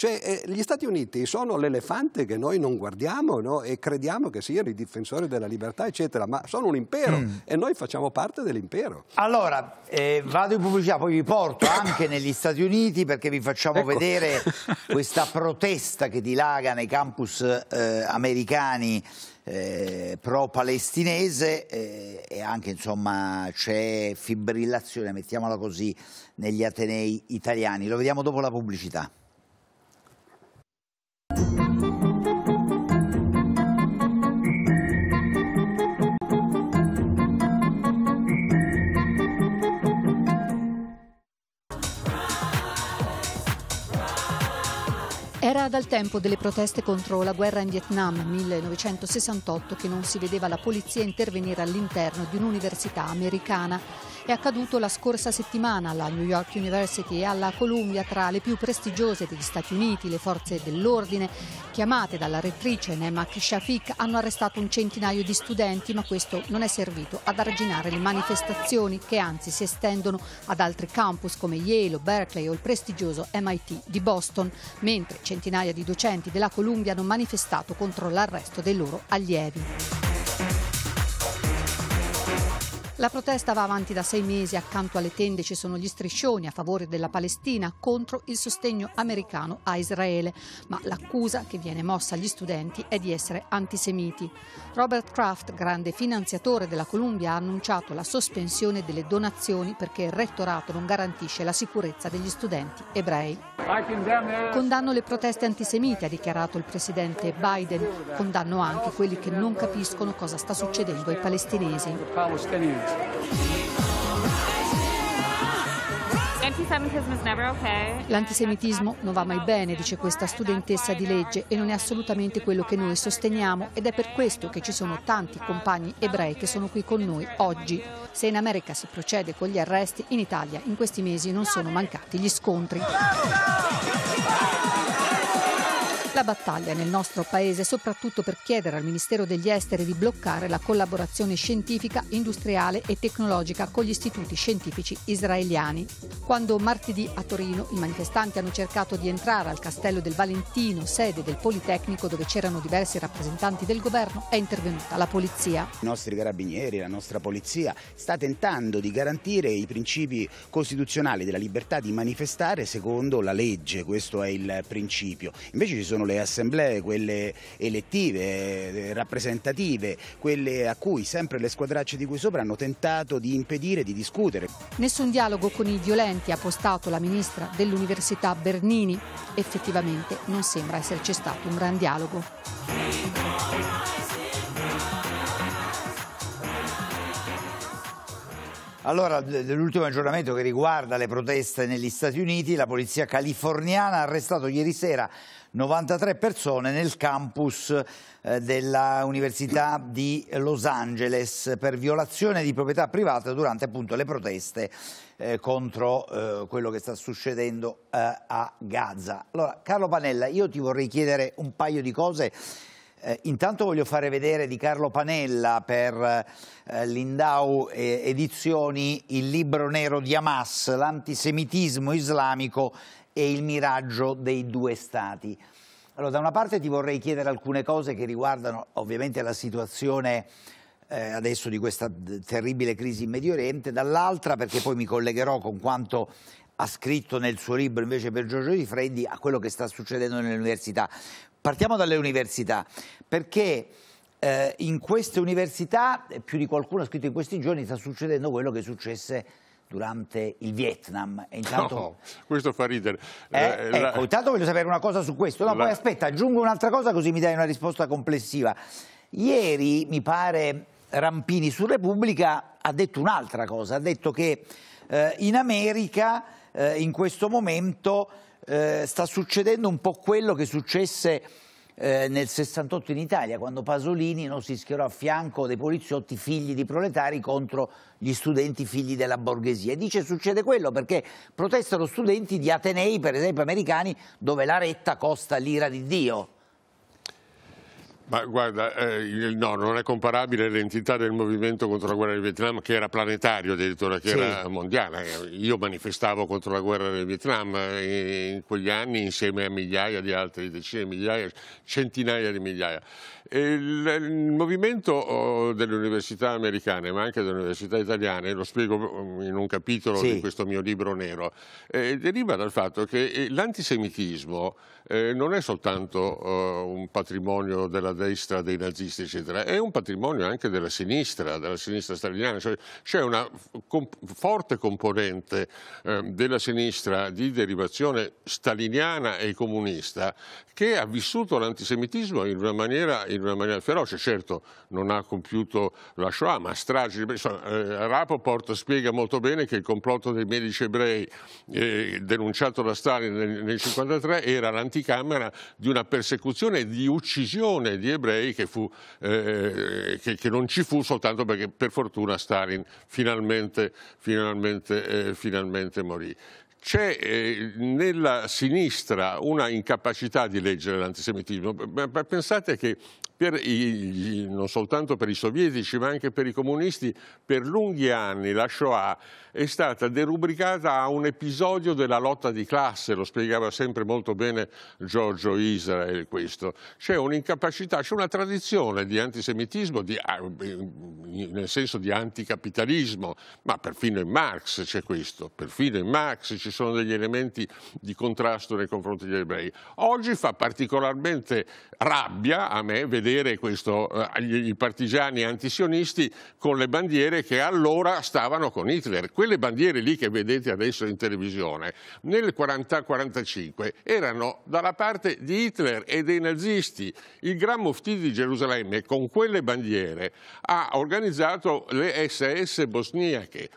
Cioè, eh, gli Stati Uniti sono l'elefante che noi non guardiamo no? e crediamo che siano i difensori della libertà, eccetera, ma sono un impero mm. e noi facciamo parte dell'impero. Allora, eh, vado in pubblicità, poi vi porto anche negli Stati Uniti perché vi facciamo ecco. vedere questa protesta che dilaga nei campus eh, americani eh, pro-palestinese eh, e anche insomma c'è fibrillazione, mettiamola così, negli Atenei italiani. Lo vediamo dopo la pubblicità. Era dal tempo delle proteste contro la guerra in Vietnam 1968 che non si vedeva la polizia intervenire all'interno di un'università americana. È accaduto la scorsa settimana alla New York University e alla Columbia tra le più prestigiose degli Stati Uniti. Le forze dell'ordine, chiamate dalla rettrice Nema Kishafik hanno arrestato un centinaio di studenti, ma questo non è servito ad arginare le manifestazioni che anzi si estendono ad altri campus come Yale, Berkeley o il prestigioso MIT di Boston, mentre centinaia di docenti della Columbia hanno manifestato contro l'arresto dei loro allievi. La protesta va avanti da sei mesi, accanto alle tende ci sono gli striscioni a favore della Palestina contro il sostegno americano a Israele, ma l'accusa che viene mossa agli studenti è di essere antisemiti. Robert Kraft, grande finanziatore della Columbia, ha annunciato la sospensione delle donazioni perché il rettorato non garantisce la sicurezza degli studenti ebrei. Condanno le proteste antisemite, ha dichiarato il presidente Biden, condanno anche quelli che non capiscono cosa sta succedendo ai palestinesi. L'antisemitismo non va mai bene, dice questa studentessa di legge, e non è assolutamente quello che noi sosteniamo ed è per questo che ci sono tanti compagni ebrei che sono qui con noi oggi. Se in America si procede con gli arresti, in Italia in questi mesi non sono mancati gli scontri. La battaglia nel nostro paese soprattutto per chiedere al Ministero degli Esteri di bloccare la collaborazione scientifica, industriale e tecnologica con gli istituti scientifici israeliani. Quando martedì a Torino i manifestanti hanno cercato di entrare al castello del Valentino, sede del Politecnico dove c'erano diversi rappresentanti del governo, è intervenuta la polizia. I nostri carabinieri, la nostra polizia sta tentando di garantire i principi costituzionali della libertà di manifestare secondo la legge, questo è il principio. Invece ci sono le assemblee, quelle elettive, eh, rappresentative, quelle a cui sempre le squadracce di qui sopra hanno tentato di impedire di discutere. Nessun dialogo con i violenti ha postato la ministra dell'Università Bernini. Effettivamente non sembra esserci stato un gran dialogo. Allora, l'ultimo aggiornamento che riguarda le proteste negli Stati Uniti, la polizia californiana ha arrestato ieri sera 93 persone nel campus eh, dell'Università di Los Angeles per violazione di proprietà privata durante appunto le proteste eh, contro eh, quello che sta succedendo a Gaza. Allora, Carlo Panella, io ti vorrei chiedere un paio di cose eh, intanto voglio fare vedere di Carlo Panella per eh, l'Indau eh, Edizioni il libro nero di Hamas, l'antisemitismo islamico e il miraggio dei due stati. Allora, da una parte ti vorrei chiedere alcune cose che riguardano ovviamente la situazione eh, adesso di questa terribile crisi in Medio Oriente, dall'altra perché poi mi collegherò con quanto ha scritto nel suo libro invece per Giorgio Di Freddi a quello che sta succedendo nell'università. Partiamo dalle università, perché eh, in queste università, più di qualcuno ha scritto in questi giorni, sta succedendo quello che successe durante il Vietnam. Intanto... No, questo fa ridere. Eh, eh, ecco, la... intanto voglio sapere una cosa su questo. No, la... poi aspetta, aggiungo un'altra cosa così mi dai una risposta complessiva. Ieri, mi pare, Rampini su Repubblica ha detto un'altra cosa, ha detto che eh, in America eh, in questo momento eh, sta succedendo un po' quello che successe eh, nel 68 in Italia, quando Pasolini no, si schierò a fianco dei poliziotti figli di proletari contro gli studenti figli della borghesia. E dice succede quello perché protestano studenti di Atenei, per esempio americani, dove la retta costa l'ira di Dio. Ma guarda, eh, no, non è comparabile l'entità del movimento contro la guerra del Vietnam che era planetario addirittura, che sì. era mondiale. Io manifestavo contro la guerra del Vietnam eh, in quegli anni insieme a migliaia di altri, decine di migliaia, centinaia di migliaia. Il, il movimento oh, delle università americane, ma anche delle università italiane, lo spiego mm, in un capitolo sì. di questo mio libro nero, eh, deriva dal fatto che eh, l'antisemitismo eh, non è soltanto eh, un patrimonio della destra, dei nazisti, eccetera, è un patrimonio anche della sinistra, della sinistra staliniana, cioè c'è una comp forte componente ehm, della sinistra di derivazione staliniana e comunista che ha vissuto l'antisemitismo in una maniera in una maniera feroce. Certo, non ha compiuto la Shoah, ma stragi. Insomma, eh, Rapoport spiega molto bene che il complotto dei medici ebrei eh, denunciato da Stalin nel 1953 era l'anticamera di una persecuzione e di uccisione di ebrei che, fu, eh, che, che, non ci fu soltanto perché per fortuna Stalin finalmente, finalmente, eh, finalmente morì c'è eh, nella sinistra una incapacità di leggere l'antisemitismo. Pensate che i, non soltanto per i sovietici ma anche per i comunisti, per lunghi anni la Shoah è stata derubricata a un episodio della lotta di classe, lo spiegava sempre molto bene Giorgio Israel questo. C'è un'incapacità, c'è una tradizione di antisemitismo, di, ah, nel senso di anticapitalismo, ma perfino in Marx c'è questo, perfino in Marx ci sono degli elementi di contrasto nei confronti degli ebrei. Oggi fa particolarmente rabbia a me vedere questo, eh, i partigiani antisionisti con le bandiere che allora stavano con Hitler. Quello quelle bandiere lì che vedete adesso in televisione nel 40-45 erano dalla parte di Hitler e dei nazisti. Il Gran Mufti di Gerusalemme con quelle bandiere ha organizzato le SS bosniache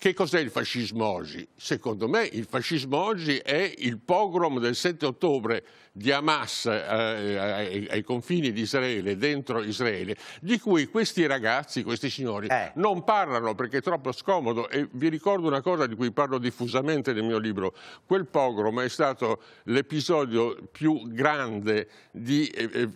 che cos'è il fascismo oggi? Secondo me il fascismo oggi è il pogrom del 7 ottobre di Hamas eh, ai, ai, confini di Israele, dentro Israele, di cui questi ragazzi, questi signori, eh. non parlano perché è troppo scomodo. E vi ricordo una cosa di cui parlo diffusamente nel mio libro. Quel pogrom è stato l'episodio più grande di... Eh, eh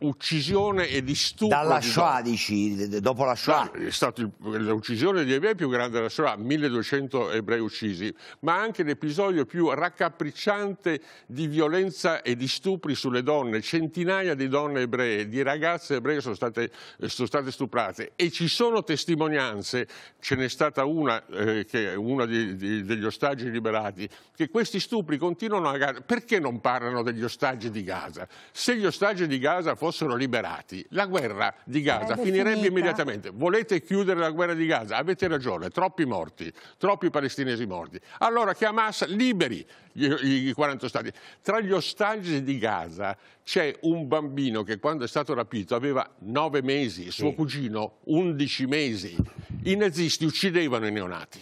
uccisione e di stupro. Dalla Shoah, di... dici, dopo la Shoah. No, è stata l'uccisione di ebrei più grande della Shoah, 1200 ebrei uccisi, ma anche l'episodio più raccapricciante di violenza e di stupri sulle donne. Centinaia di donne ebree, di ragazze ebree sono state, sono state stuprate e ci sono testimonianze, ce n'è stata una, eh, che è una di, di, degli ostaggi liberati, che questi stupri continuano a... Perché non parlano degli ostaggi di Gaza? Se gli ostaggi di Gaza fossero fossero liberati, la guerra di Gaza È finirebbe definita. immediatamente. Volete chiudere la guerra di Gaza? Avete ragione, troppi morti, troppi palestinesi morti. Allora che Hamas liberi i 40 ostaggi. Tra gli ostaggi di Gaza c'è un bambino che quando è stato rapito aveva 9 mesi, suo cugino 11 mesi. I nazisti uccidevano i neonati.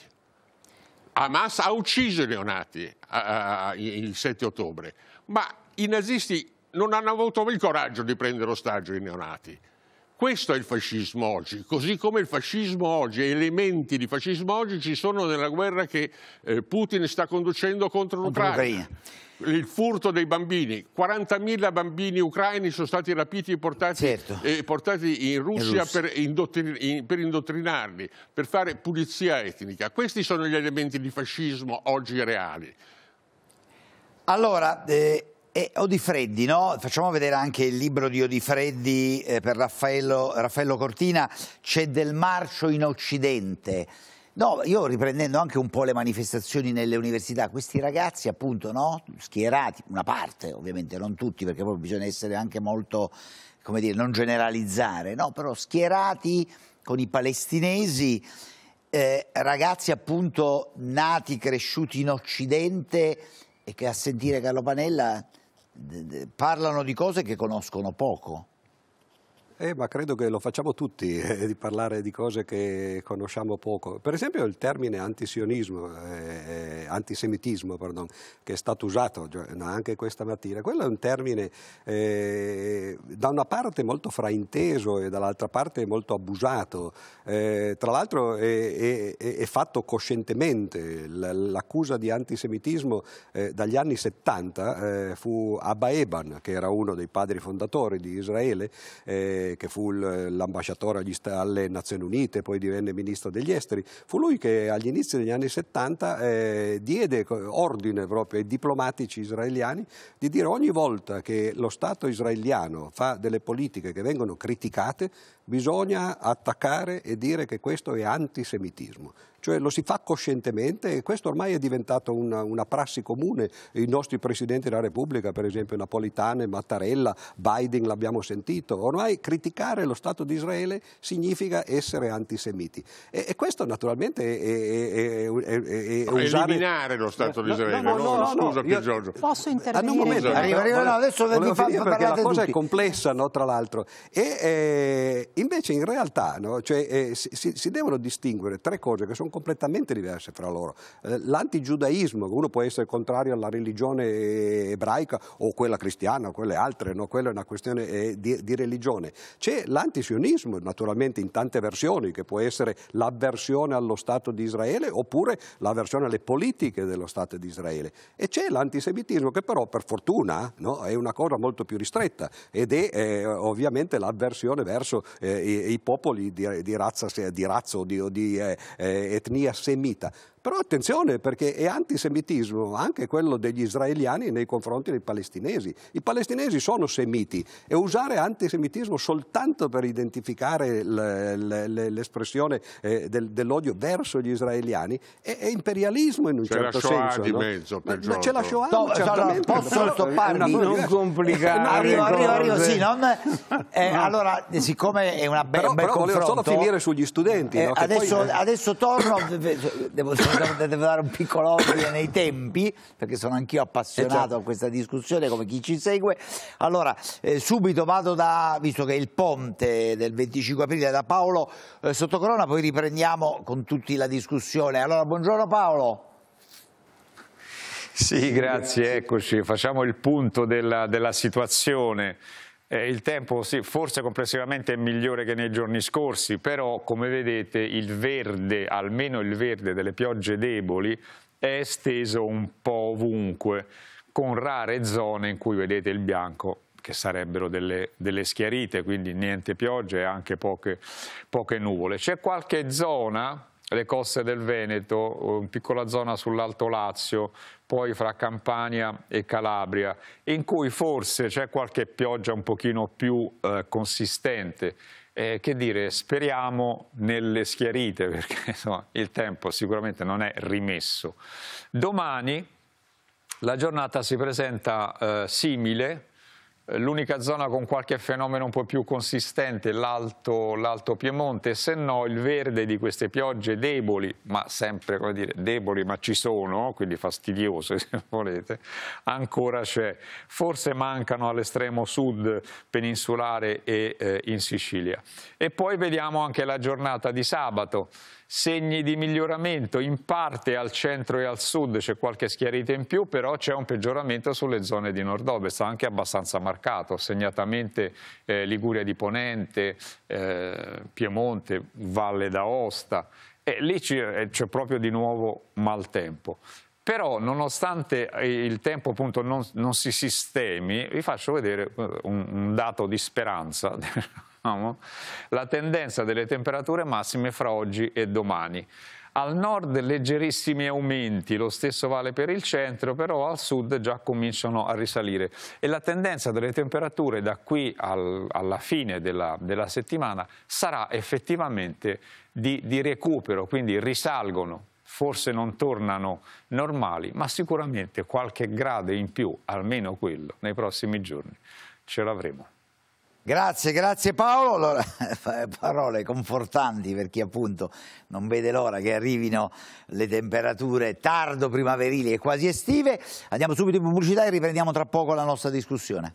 Hamas ha ucciso i neonati uh, il 7 ottobre, ma i nazisti non hanno avuto il coraggio di prendere ostaggio i neonati. Questo è il fascismo oggi, così come il fascismo oggi, elementi di fascismo oggi ci sono nella guerra che eh, Putin sta conducendo contro l'Ucraina. Il furto dei bambini, 40.000 bambini ucraini sono stati rapiti e portati, certo. eh, portati in Russia, in Russia. Per, indottrin in, per, indottrinarli, per fare pulizia etnica. Questi sono gli elementi di fascismo oggi reali. Allora, eh... E Odifreddi, no? facciamo vedere anche il libro di Odifreddi eh, per Raffaello, Raffaello Cortina, C'è del marcio in Occidente. No, io riprendendo anche un po' le manifestazioni nelle università, questi ragazzi appunto no? schierati, una parte ovviamente, non tutti perché poi bisogna essere anche molto, come dire, non generalizzare, no? però schierati con i palestinesi, eh, ragazzi appunto nati, cresciuti in Occidente e che a sentire Carlo Panella parlano di cose che conoscono poco. Eh, ma credo che lo facciamo tutti, eh, di parlare di cose che conosciamo poco. Per esempio il termine antisionismo, eh, eh antisemitismo, pardon, che è stato usato anche questa mattina, quello è un termine eh, da una parte molto frainteso e dall'altra parte molto abusato. Eh, tra l'altro è, è, è, fatto coscientemente, l'accusa di antisemitismo dagli anni 70 fu Abba Eban, che era uno dei padri fondatori di Israele, che, fu l'ambasciatore alle Nazioni Unite, poi divenne ministro degli esteri, fu lui che agli inizi degli anni 70 eh, diede ordine proprio ai diplomatici israeliani di dire ogni volta che lo Stato israeliano fa delle politiche che vengono criticate bisogna attaccare e dire che questo è antisemitismo. Cioè lo si fa coscientemente e questo ormai è diventato una, una prassi comune. I nostri presidenti della Repubblica, per esempio Napolitane, Mattarella, Biden, l'abbiamo sentito. Ormai criticare lo Stato di Israele significa essere antisemiti. E, e questo naturalmente è, è, è, è usare... eliminare lo Stato di Israele. No, no, no, no scusa io... Giorgio. Posso eh, intervenire? Scusa, arriva, arriva, no, adesso vi fa, perché la cosa tutti. è complessa, tra l'altro. E eh, invece in realtà cioè, eh, si, si devono distinguere tre cose che sono sono completamente diverse fra loro. Eh, l'antigiudaismo, uno può essere contrario alla religione ebraica o quella cristiana o quelle altre, no? quella è una questione eh, di, di religione. C'è l'antisionismo, naturalmente in tante versioni, che può essere l'avversione allo Stato di Israele oppure l'avversione alle politiche dello Stato di Israele. E c'è l'antisemitismo che però per fortuna no? è una cosa molto più ristretta ed è eh, ovviamente l'avversione verso eh, i, i, popoli di, di razza, di razza o di, o di eh, eh etnia semita. Però attenzione perché è antisemitismo anche quello degli israeliani nei confronti dei palestinesi. I palestinesi sono semiti e usare antisemitismo soltanto per identificare l'espressione eh, dell'odio verso gli israeliani è, imperialismo in un c'è certo senso. C'è la Shoah senso, di mezzo no? per ma, ma ce la Shoah per eh, certamente. Posso stopparmi? Non complicare. No, arrivo, arrivo, arrivo, sì, non, eh, no. Allora, siccome è una bella... Però, però volevo solo finire sugli studenti. Eh, no, adesso, poi... adesso eh, torno... devo diciamo, devo dare un piccolo ordine nei tempi, perché sono anch'io appassionato eh, a certo. questa discussione come chi ci segue. Allora, eh, subito vado da, visto che è il ponte del 25 aprile, da Paolo eh, Sottocorona, poi riprendiamo con tutti la discussione. Allora, buongiorno Paolo. Sì, grazie, eccoci. Facciamo il punto della, della situazione. Eh, il tempo sì, forse complessivamente è migliore che nei giorni scorsi, però come vedete il verde, almeno il verde delle piogge deboli, è esteso un po' ovunque, con rare zone in cui vedete il bianco che sarebbero delle, delle, schiarite, quindi niente piogge e anche poche, poche nuvole. C'è qualche zona, le coste del Veneto, una piccola zona sull'Alto Lazio, poi fra Campania e Calabria, in cui forse c'è qualche pioggia un pochino più eh, consistente. Eh, che dire, speriamo nelle schiarite, perché insomma, il tempo sicuramente non è rimesso. Domani la giornata si presenta eh, simile, L'unica zona con qualche fenomeno un po' più consistente è l'Alto Piemonte, se no il verde di queste piogge deboli, ma sempre come dire, deboli ma ci sono, quindi fastidiose se volete, ancora c'è. Forse mancano all'estremo sud peninsulare e eh, in Sicilia. E poi vediamo anche la giornata di sabato segni di miglioramento, in parte al centro e al sud c'è qualche schiarita in più, però c'è un peggioramento sulle zone di nord-ovest, anche abbastanza marcato, segnatamente eh, Liguria di Ponente, eh, Piemonte, Valle d'Aosta, e lì eh, c'è proprio di nuovo maltempo però nonostante eh, il tempo appunto non, non si sistemi, vi faccio vedere eh, un, un dato di speranza diciamo, la tendenza delle temperature massime fra oggi e domani. Al nord leggerissimi aumenti, lo stesso vale per il centro, però al sud già cominciano a risalire. E la tendenza delle temperature da qui al, alla fine della, della, settimana sarà effettivamente di, di recupero, quindi risalgono forse non tornano normali, ma sicuramente qualche grado in più, almeno quello, nei prossimi giorni ce l'avremo. Grazie, grazie Paolo. Allora, parole confortanti per chi appunto non vede l'ora che arrivino le temperature tardo primaverili e quasi estive. Andiamo subito in pubblicità e riprendiamo tra poco la nostra discussione.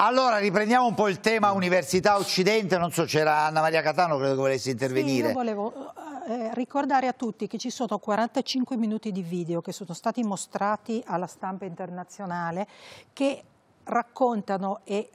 Allora riprendiamo un po' il tema Università Occidente, non so c'era Anna Maria Catano, credo che volesse intervenire. Sì, io volevo eh, eh ricordare a tutti che ci sono 45 minuti di video che sono stati mostrati alla stampa internazionale che raccontano e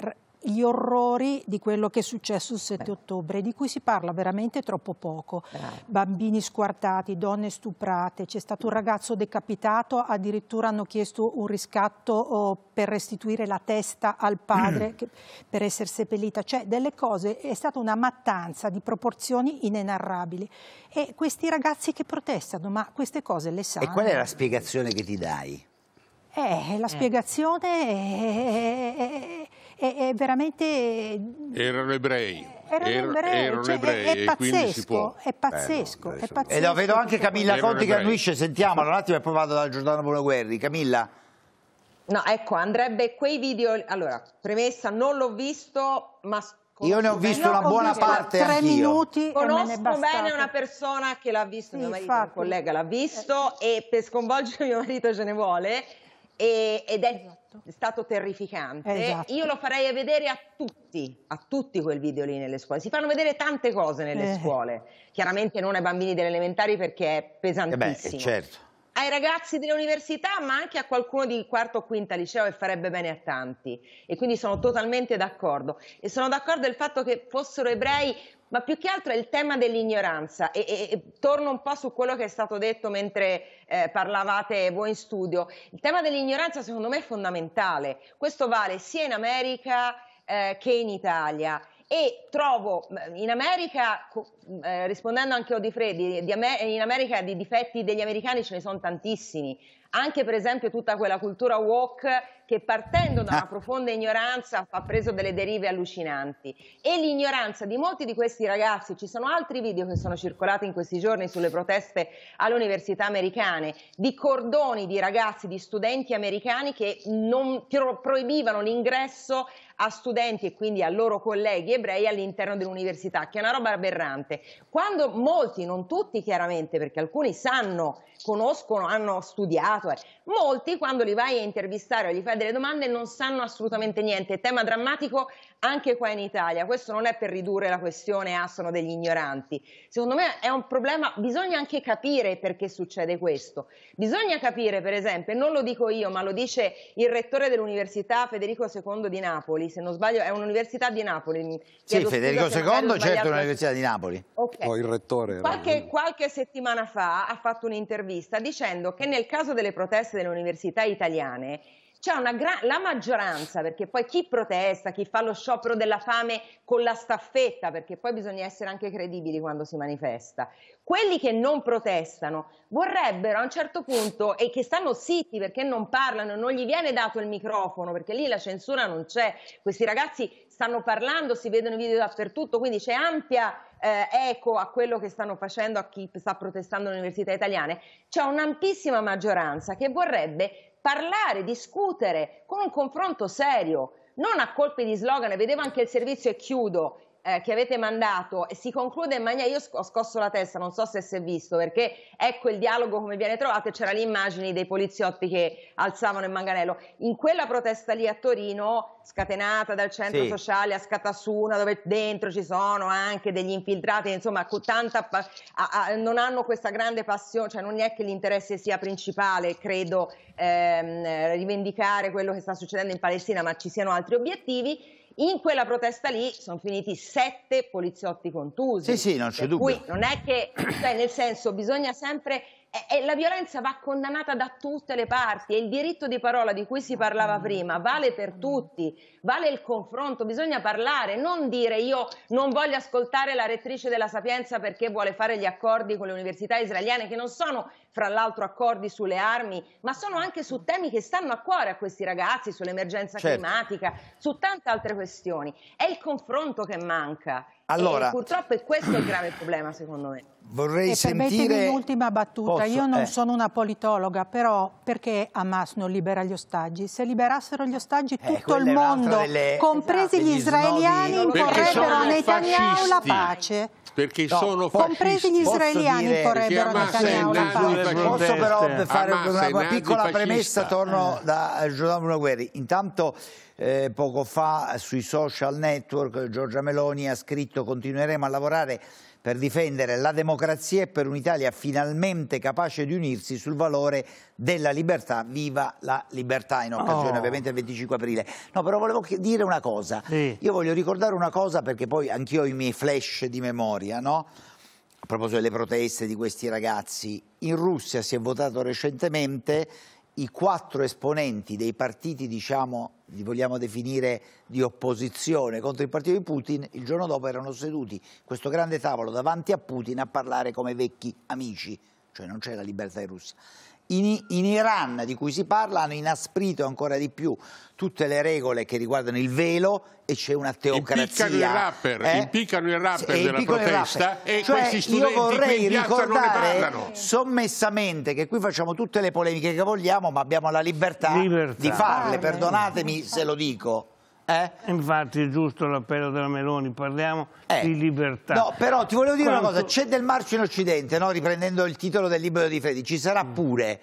gli orrori di quello che è successo il 7 Beh. ottobre, di cui si parla veramente troppo poco. Beh. Bambini squartati, donne stuprate, c'è stato un ragazzo decapitato, addirittura hanno chiesto un riscatto oh, per restituire la testa al padre che, per essere seppellita. Cioè delle cose, è stata una mattanza di proporzioni inenarrabili. E questi ragazzi che protestano, ma queste cose le sanno. E qual è la spiegazione che ti dai? Eh, la eh. spiegazione eh. è, è, è veramente... Eh, erano ebrei. Erano er, ebrei, erano cioè, ebrei è, è, pazzesco, è eh, pazzesco, Bello, è pazzesco. E lo vedo anche Camilla Conti che annuisce, sentiamola un attimo e poi vado da Giordano Buonaguerri. Camilla? No, ecco, andrebbe quei video... Allora, premessa, non l'ho visto, ma io ne ho visto una buona parte tre minuti conosco bene una persona che l'ha visto sì, mio marito infatti. un collega l'ha visto eh. e per sconvolgere mio marito ce ne vuole e, ed è esatto. stato terrificante. Esatto. Io lo farei vedere a tutti, a tutti quel video lì nelle scuole. Si fanno vedere tante cose nelle eh. scuole, chiaramente non ai bambini delle elementari perché è pesantissimo. Eh beh, certo. Ai ragazzi delle università, ma anche a qualcuno di quarto o quinta liceo e farebbe bene a tanti. E quindi sono totalmente d'accordo. E sono d'accordo del fatto che fossero ebrei ma più che altro è il tema dell'ignoranza e, e, e torno un po' su quello che è stato detto mentre eh, parlavate voi in studio. Il tema dell'ignoranza secondo me è fondamentale, questo vale sia in America eh, che in Italia e trovo mm, in America Mm, eh, rispondendo anche a Odifredi, di, Amer- in America di difetti degli americani ce ne sono tantissimi, anche per esempio tutta quella cultura woke che partendo da una ah. profonda ignoranza ha preso delle derive allucinanti e l'ignoranza di molti di questi ragazzi, ci sono altri video che sono circolati in questi giorni sulle proteste alle università americane, di cordoni di ragazzi, di studenti americani che non pro- proibivano l'ingresso a studenti e quindi a loro colleghi ebrei all'interno dell'università, che è una roba aberrante diverse. Quando molti, non tutti chiaramente, perché alcuni sanno, conoscono, hanno studiato, eh, molti quando li vai a intervistare o gli fai delle domande non sanno assolutamente niente. Tema drammatico anche qua in Italia, questo non è per ridurre la questione a ah, sono degli ignoranti, secondo me è un problema, bisogna anche capire perché succede questo, bisogna capire per esempio, non lo dico io ma lo dice il rettore dell'università Federico II di Napoli, se non sbaglio è un'università di Napoli. Sì, Federico II certo è un'università di Napoli. Okay. Oh, il rettore. Qualche, qualche settimana fa ha fatto un'intervista dicendo che nel caso delle proteste delle università italiane c'è una gra- la maggioranza, perché poi chi protesta, chi fa lo sciopero della fame con la staffetta, perché poi bisogna essere anche credibili quando si manifesta, quelli che non protestano vorrebbero a un certo punto e che stanno zitti perché non parlano, non gli viene dato il microfono, perché lì la censura non c'è, questi ragazzi stanno parlando, si vedono i video dappertutto, quindi c'è ampia eh, eco a quello che stanno facendo, a chi sta protestando nelle università italiane, c'è un'ampissima maggioranza che vorrebbe parlare, discutere con un confronto serio, non a colpi di slogan, vedevo anche il servizio e chiudo, eh, che avete mandato e si conclude in maniera, io ho scosso la testa, non so se si è visto, perché ecco il dialogo come viene trovato e c'era immagini dei poliziotti che alzavano il manganello. In quella protesta lì a Torino, scatenata dal centro sì. sociale a Scatasuna, dove dentro ci sono anche degli infiltrati, insomma, tanta, a, a, non hanno questa grande passione, cioè non è che l'interesse sia principale, credo, ehm, rivendicare quello che sta succedendo in Palestina, ma ci siano altri obiettivi in quella protesta lì sono finiti sette poliziotti contusi. Sì, sì, non c'è dubbio. Cui non è che, cioè, nel senso, bisogna sempre e, eh, e eh, la violenza va condannata da tutte le parti e il diritto di parola di cui si parlava prima vale per tutti, vale il confronto, bisogna parlare, non dire io non voglio ascoltare la rettrice della Sapienza perché vuole fare gli accordi con le università israeliane che non sono fra l'altro accordi sulle armi, ma sono anche su temi che stanno a cuore a questi ragazzi, sull'emergenza certo. climatica, su tante altre questioni. È il confronto che manca allora, purtroppo è questo il grave problema, secondo me. Vorrei e sentire... un'ultima battuta. Posso? Io non eh. sono una politologa, però perché Hamas non libera gli ostaggi? Se liberassero gli ostaggi eh, tutto il mondo, delle... Esatto. compresi esatto, gli, israeliani, imporrebbero a Netanyahu la pace. Perché no, sono compresi gli israeliani imporrebbero a Netanyahu la pace. Posso però fare una, una piccola premessa, torno da Giordano Guerri. Intanto eh, poco fa eh, sui social network Giorgia Meloni ha scritto continueremo a lavorare per difendere la democrazia e per un'Italia finalmente capace di unirsi sul valore della libertà. Viva la libertà, in occasione oh. ovviamente del 25 aprile. No, però volevo dire una cosa. Sì. Io voglio ricordare una cosa perché poi anch'io ho i miei flash di memoria, no? A proposito delle proteste di questi ragazzi. In Russia si è votato recentemente i quattro esponenti dei partiti, diciamo, li vogliamo definire di opposizione contro il partito di Putin, il giorno dopo erano seduti a questo grande tavolo davanti a Putin a parlare come vecchi amici, cioè non c'è la libertà in Russia. In, in, Iran, di cui si parla, hanno inasprito ancora di più tutte le regole che riguardano il velo e c'è una teocrazia. Impiccano i eh? rapper, eh? impiccano il rapper e della protesta rapper. e cioè, questi studenti io vorrei ricordare sommessamente che qui facciamo tutte le polemiche che vogliamo ma abbiamo la libertà, libertà. di farle, perdonatemi se lo dico. Eh? Infatti è giusto l'appello della Meloni, parliamo eh. di libertà. No, però ti volevo dire Quanto... una cosa, c'è del marcio in Occidente, no? riprendendo il titolo del libro di Freddi, ci sarà mm. pure,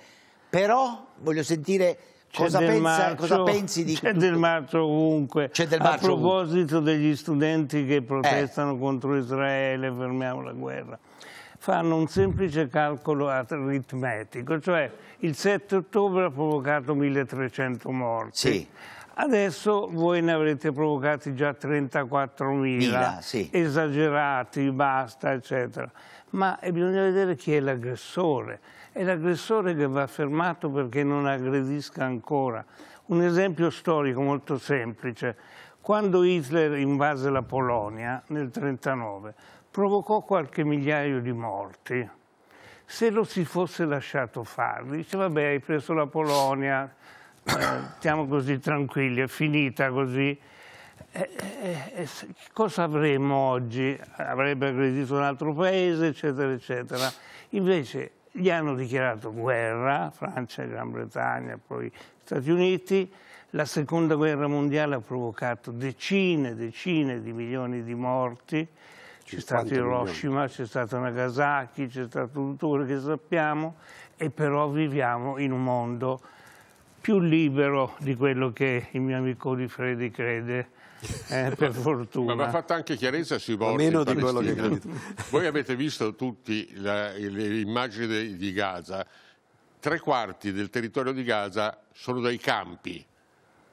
però voglio sentire cosa, pensa, marcio, cosa, pensi di... C'è del marcio ovunque. C'è del marcio A proposito ovunque. degli studenti che eh. protestano eh. contro Israele, fermiamo la guerra fanno un semplice calcolo aritmetico, cioè il 7 ottobre ha provocato 1300 morti. Sì. Adesso voi ne avrete provocati già 34.000, sì. esagerati, basta, eccetera. Ma eh, bisogna vedere chi è l'aggressore. È l'aggressore che va fermato perché non aggredisca ancora. Un esempio storico molto semplice. Quando Hitler invase la Polonia nel 1939, provocò qualche migliaio di morti. Se lo si fosse lasciato fare, dice vabbè hai preso la Polonia, eh, stiamo così tranquilli, è finita così. E, eh, e, eh, e, cosa avremmo oggi? Avrebbe aggredito un altro paese, eccetera, eccetera. Invece gli hanno dichiarato guerra, Francia, Gran Bretagna, poi Stati Uniti. La seconda guerra mondiale ha provocato decine e decine di milioni di morti. C'è stato Hiroshima, c'è stato Nagasaki, c'è stato tutto quello che sappiamo e però viviamo in un mondo più libero di quello che il mio amico Di Freddi crede. Eh, per fortuna. Ma va fatta anche chiarezza sui morti Meno di quello che credo. Voi avete visto tutte le immagini di Gaza. Tre quarti del territorio di Gaza sono dai campi,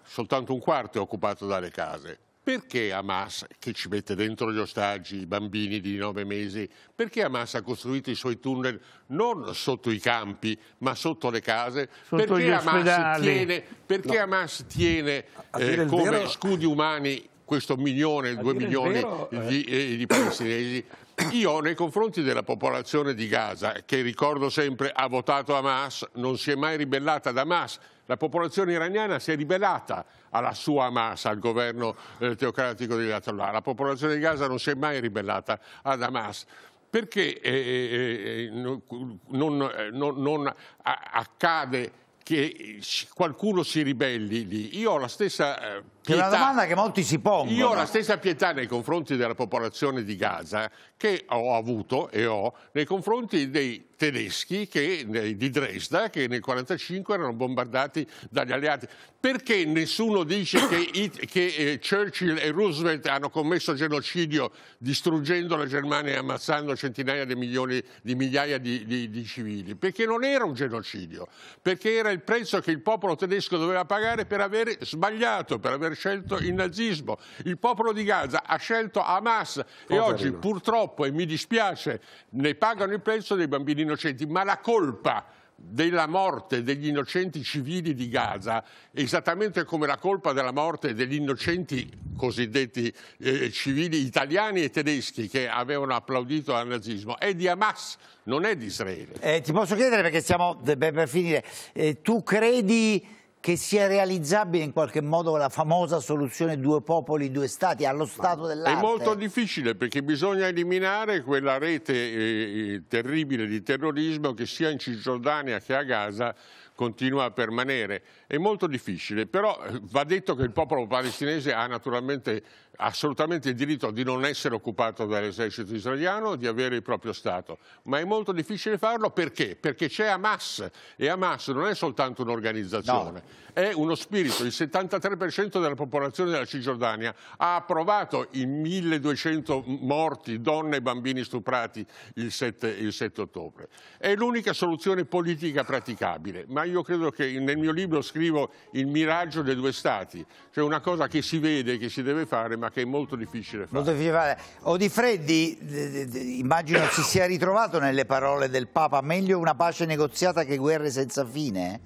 soltanto un quarto è occupato dalle case perché Hamas, che ci mette dentro gli ostaggi, i bambini di nove mesi, perché Hamas ha costruito i suoi tunnel non sotto i campi, ma sotto le case? Sotto perché, Hamas tiene, perché no. Hamas tiene, eh, come vero... scudi umani questo milione, due milioni vero, di, eh, eh di palestinesi io nei confronti della popolazione di Gaza, che ricordo sempre ha votato Hamas, non si è mai ribellata ad Hamas, la popolazione iraniana si è ribellata alla sua Hamas, al governo eh, teocratico di Ayatollah. La popolazione di Gaza non si è mai ribellata ad Hamas. Perché eh, eh, eh, eh non, non, non accade che qualcuno si ribelli lì. Io ho la stessa pietà... È una domanda che molti si pongono. Io ho la stessa pietà nei confronti della popolazione di Gaza che ho avuto e ho nei confronti dei tedeschi che, di Dresda che nel 1945 erano bombardati dagli alleati. Perché nessuno dice che, it, che eh, Churchill e Roosevelt hanno commesso genocidio distruggendo la Germania e ammazzando centinaia di milioni di migliaia di, di, di civili? Perché non era un genocidio, perché era il prezzo che il popolo tedesco doveva pagare per aver sbagliato, per aver scelto il nazismo. Il popolo di Gaza ha scelto Hamas Poverino. e oggi purtroppo purtroppo, e mi dispiace, ne pagano il prezzo dei bambini innocenti, ma la colpa della morte degli innocenti civili di Gaza, esattamente come la colpa della morte degli innocenti cosiddetti eh, civili italiani e tedeschi che avevano applaudito al nazismo, è di Hamas, non è di Israele. Eh, ti posso chiedere perché stiamo per finire, eh, tu credi che sia realizzabile in qualche modo la famosa soluzione due popoli, due stati, allo stato dell'arte. È molto difficile perché bisogna eliminare quella rete eh, eh, terribile di terrorismo che sia in Cisgiordania che a Gaza continua a permanere è molto difficile, però eh, va detto che il popolo palestinese ha naturalmente assolutamente il diritto di non essere occupato dall'esercito israeliano, di avere il proprio Stato, ma è molto difficile farlo perché? Perché c'è Hamas e Hamas non è soltanto un'organizzazione, no. è uno spirito. Il 73% della popolazione della Cisgiordania ha approvato i 1200 morti, donne e bambini stuprati il 7, il 7 ottobre. È l'unica soluzione politica praticabile, ma io credo che nel mio libro ho scritto descrivo il miraggio dei due stati, cioè una cosa che si vede, che si deve fare, ma che è molto difficile fare. Molto difficile fare. Odifreddi, immagino si sia ritrovato nelle parole del Papa, meglio una pace negoziata che guerre senza fine?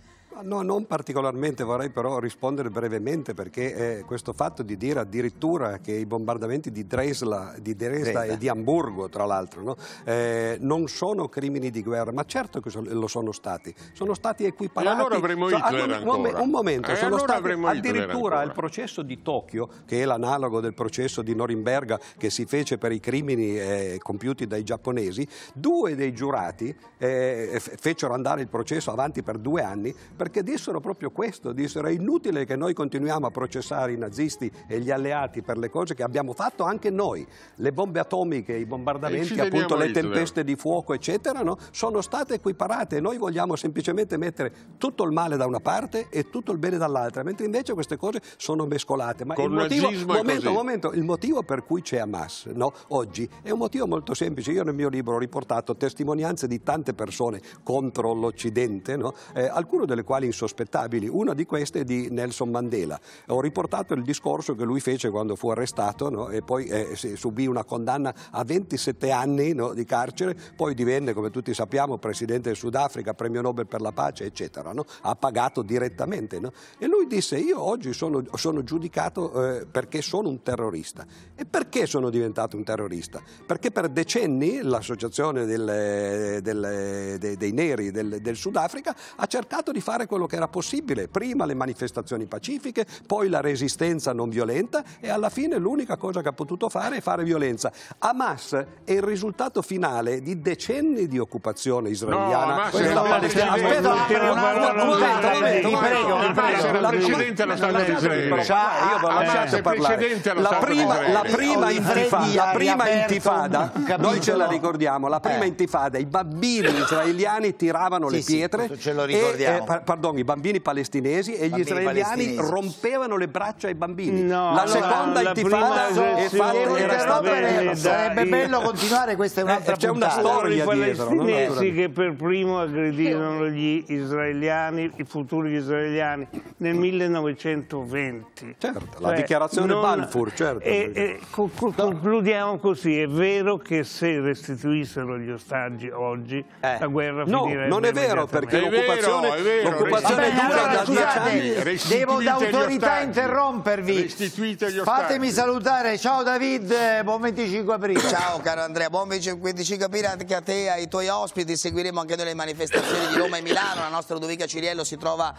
No, non particolarmente, vorrei però rispondere brevemente perché eh, questo fatto di dire addirittura che i bombardamenti di Dresla, di Dresda e di Hamburgo, tra l'altro, no? eh, non sono crimini di guerra, ma certo che so, lo sono stati, sono stati equiparati. E allora avremo so, Hitler un, un, un momento, e sono allora stati addirittura il processo di Tokyo, che è l'analogo del processo di Norimberga che si fece per i crimini eh, compiuti dai giapponesi, due dei giurati eh, fecero andare il processo avanti per due anni perché dissero proprio questo, dissero è inutile che noi continuiamo a processare i nazisti e gli alleati per le cose che abbiamo fatto anche noi, le bombe atomiche, i bombardamenti, appunto le tempeste di fuoco eccetera, no? sono state equiparate e noi vogliamo semplicemente mettere tutto il male da una parte e tutto il bene dall'altra, mentre invece queste cose sono mescolate. Ma Con il motivo, momento, momento, il motivo per cui c'è Hamas no? oggi è un motivo molto semplice, io nel mio libro ho riportato testimonianze di tante persone contro l'Occidente, no? eh, alcune delle quali quali insospettabili. Una di queste è di Nelson Mandela. Ho riportato il discorso che lui fece quando fu arrestato no? e poi eh, subì una condanna a 27 anni no? di carcere, poi divenne, come tutti sappiamo, presidente del Sudafrica, premio Nobel per la pace, eccetera. No? Ha pagato direttamente. E lui disse, io oggi sono, sono giudicato eh, perché sono un terrorista. E perché sono diventato un terrorista? Perché per decenni l'associazione del, del, dei, dei neri del, del Sudafrica ha cercato di fare fare quello che era possibile, prima le manifestazioni pacifiche, poi la resistenza non violenta e alla fine l'unica cosa che ha potuto fare è fare violenza. Hamas è il risultato finale di decenni di occupazione israeliana. No, Palestina. Aspetta, aspetta, un prego, un prego. La precedente allo Stato di Israele. Io ho lasciato parlare. La prima, la prima intifada, la prima intifada, noi ce la ricordiamo, la prima eh. intifada, i bambini israeliani tiravano le pietre. Ce lo eh, ricordiamo pardon, i bambini palestinesi e gli bambini israeliani rompevano le braccia ai bambini. No, la allora, seconda intifada è fatta, era stata... Bene, sarebbe bello continuare, questa è eh, un'altra eh, C'è una storia allora, dietro. I palestinesi no? che per primo aggredirono gli israeliani, i futuri israeliani, nel 1920. Mm. Certo, cioè, la dichiarazione non... Balfour, certo. E, e, concludiamo così, è vero che se restituissero gli ostaggi oggi eh. la guerra no, finirebbe non è vero perché l'occupazione l'occupazione dura da dieci anni. Devo da autorità interrompervi. Fatemi salutare. Ciao David, eh, buon 25 aprile. Ciao caro Andrea, buon 25 aprile anche a te e ai tuoi ospiti. Seguiremo anche noi le manifestazioni di Roma e Milano. La nostra Ludovica Ciriello si trova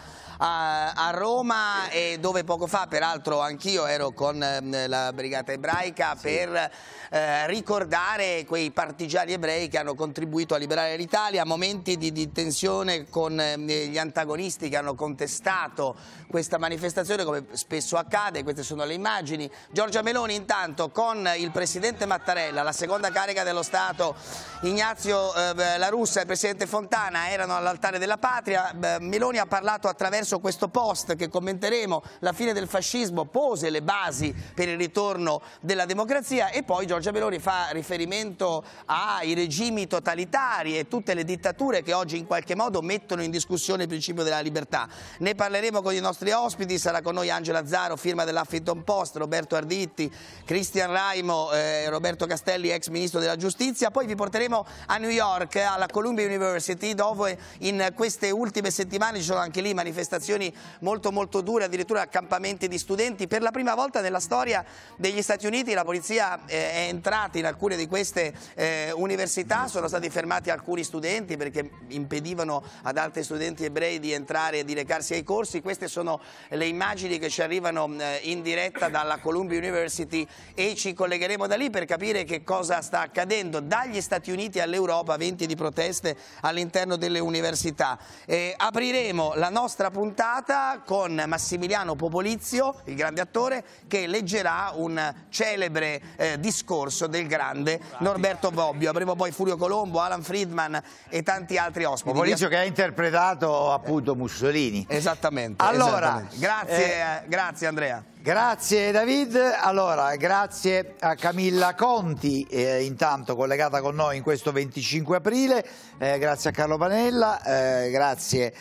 a, a Roma e dove poco fa, peraltro anch'io ero con ehm, la brigata ebraica sì. per eh, ricordare quei partigiani ebrei che hanno contribuito a liberare l'Italia, momenti di, di tensione con eh, gli antagonisti che hanno contestato questa manifestazione come spesso accade, queste sono le immagini. Giorgia Meloni intanto con il Presidente Mattarella, la seconda carica dello Stato, Ignazio eh, La Russa e il Presidente Fontana erano all'altare della patria, ehm, Meloni ha parlato attraverso stesso questo post che commenteremo, la fine del fascismo pose le basi per il ritorno della democrazia e poi Giorgia Meloni fa riferimento ai regimi totalitari e tutte le dittature che oggi in qualche modo mettono in discussione il principio della libertà. Ne parleremo con i nostri ospiti, sarà con noi Angela Zaro, firma dell'Huffington Post, Roberto Arditti, Cristian Raimo, eh, Roberto Castelli, ex ministro della giustizia, poi vi porteremo a New York, alla Columbia University, dove in queste ultime settimane ci sono anche lì manifestazioni situazioni molto molto dure, addirittura accampamenti di studenti. Per la prima volta nella storia degli Stati Uniti la polizia eh, è entrata in alcune di queste eh, università, sono stati fermati alcuni studenti perché impedivano ad altri studenti ebrei di entrare e di recarsi ai corsi. Queste sono le immagini che ci arrivano eh, in diretta dalla Columbia University e ci collegheremo da lì per capire che cosa sta accadendo dagli Stati Uniti all'Europa, venti di proteste all'interno delle università. Eh, apriremo la nostra puntata puntata con Massimiliano Popolizio, il grande attore, che leggerà un celebre eh, discorso del grande Norberto Bobbio. Avremo poi Furio Colombo, Alan Friedman e tanti altri ospiti. Popolizio che ha interpretato appunto Mussolini. Esattamente. Allora, esattamente. Grazie, eh, eh grazie Andrea. Grazie David, allora grazie a Camilla Conti eh, intanto collegata con noi in questo 25 aprile, eh, grazie a Carlo Panella, eh, grazie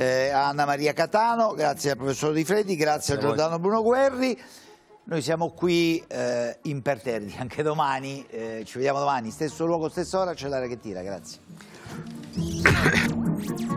eh, a Anna Maria Catano, grazie al professor Di Freddi, grazie, grazie a Giordano Bruno Guerri. Noi siamo qui eh, perterdi anche domani, eh, ci vediamo domani, stesso luogo, stessa ora, c'è l'area che tira, grazie.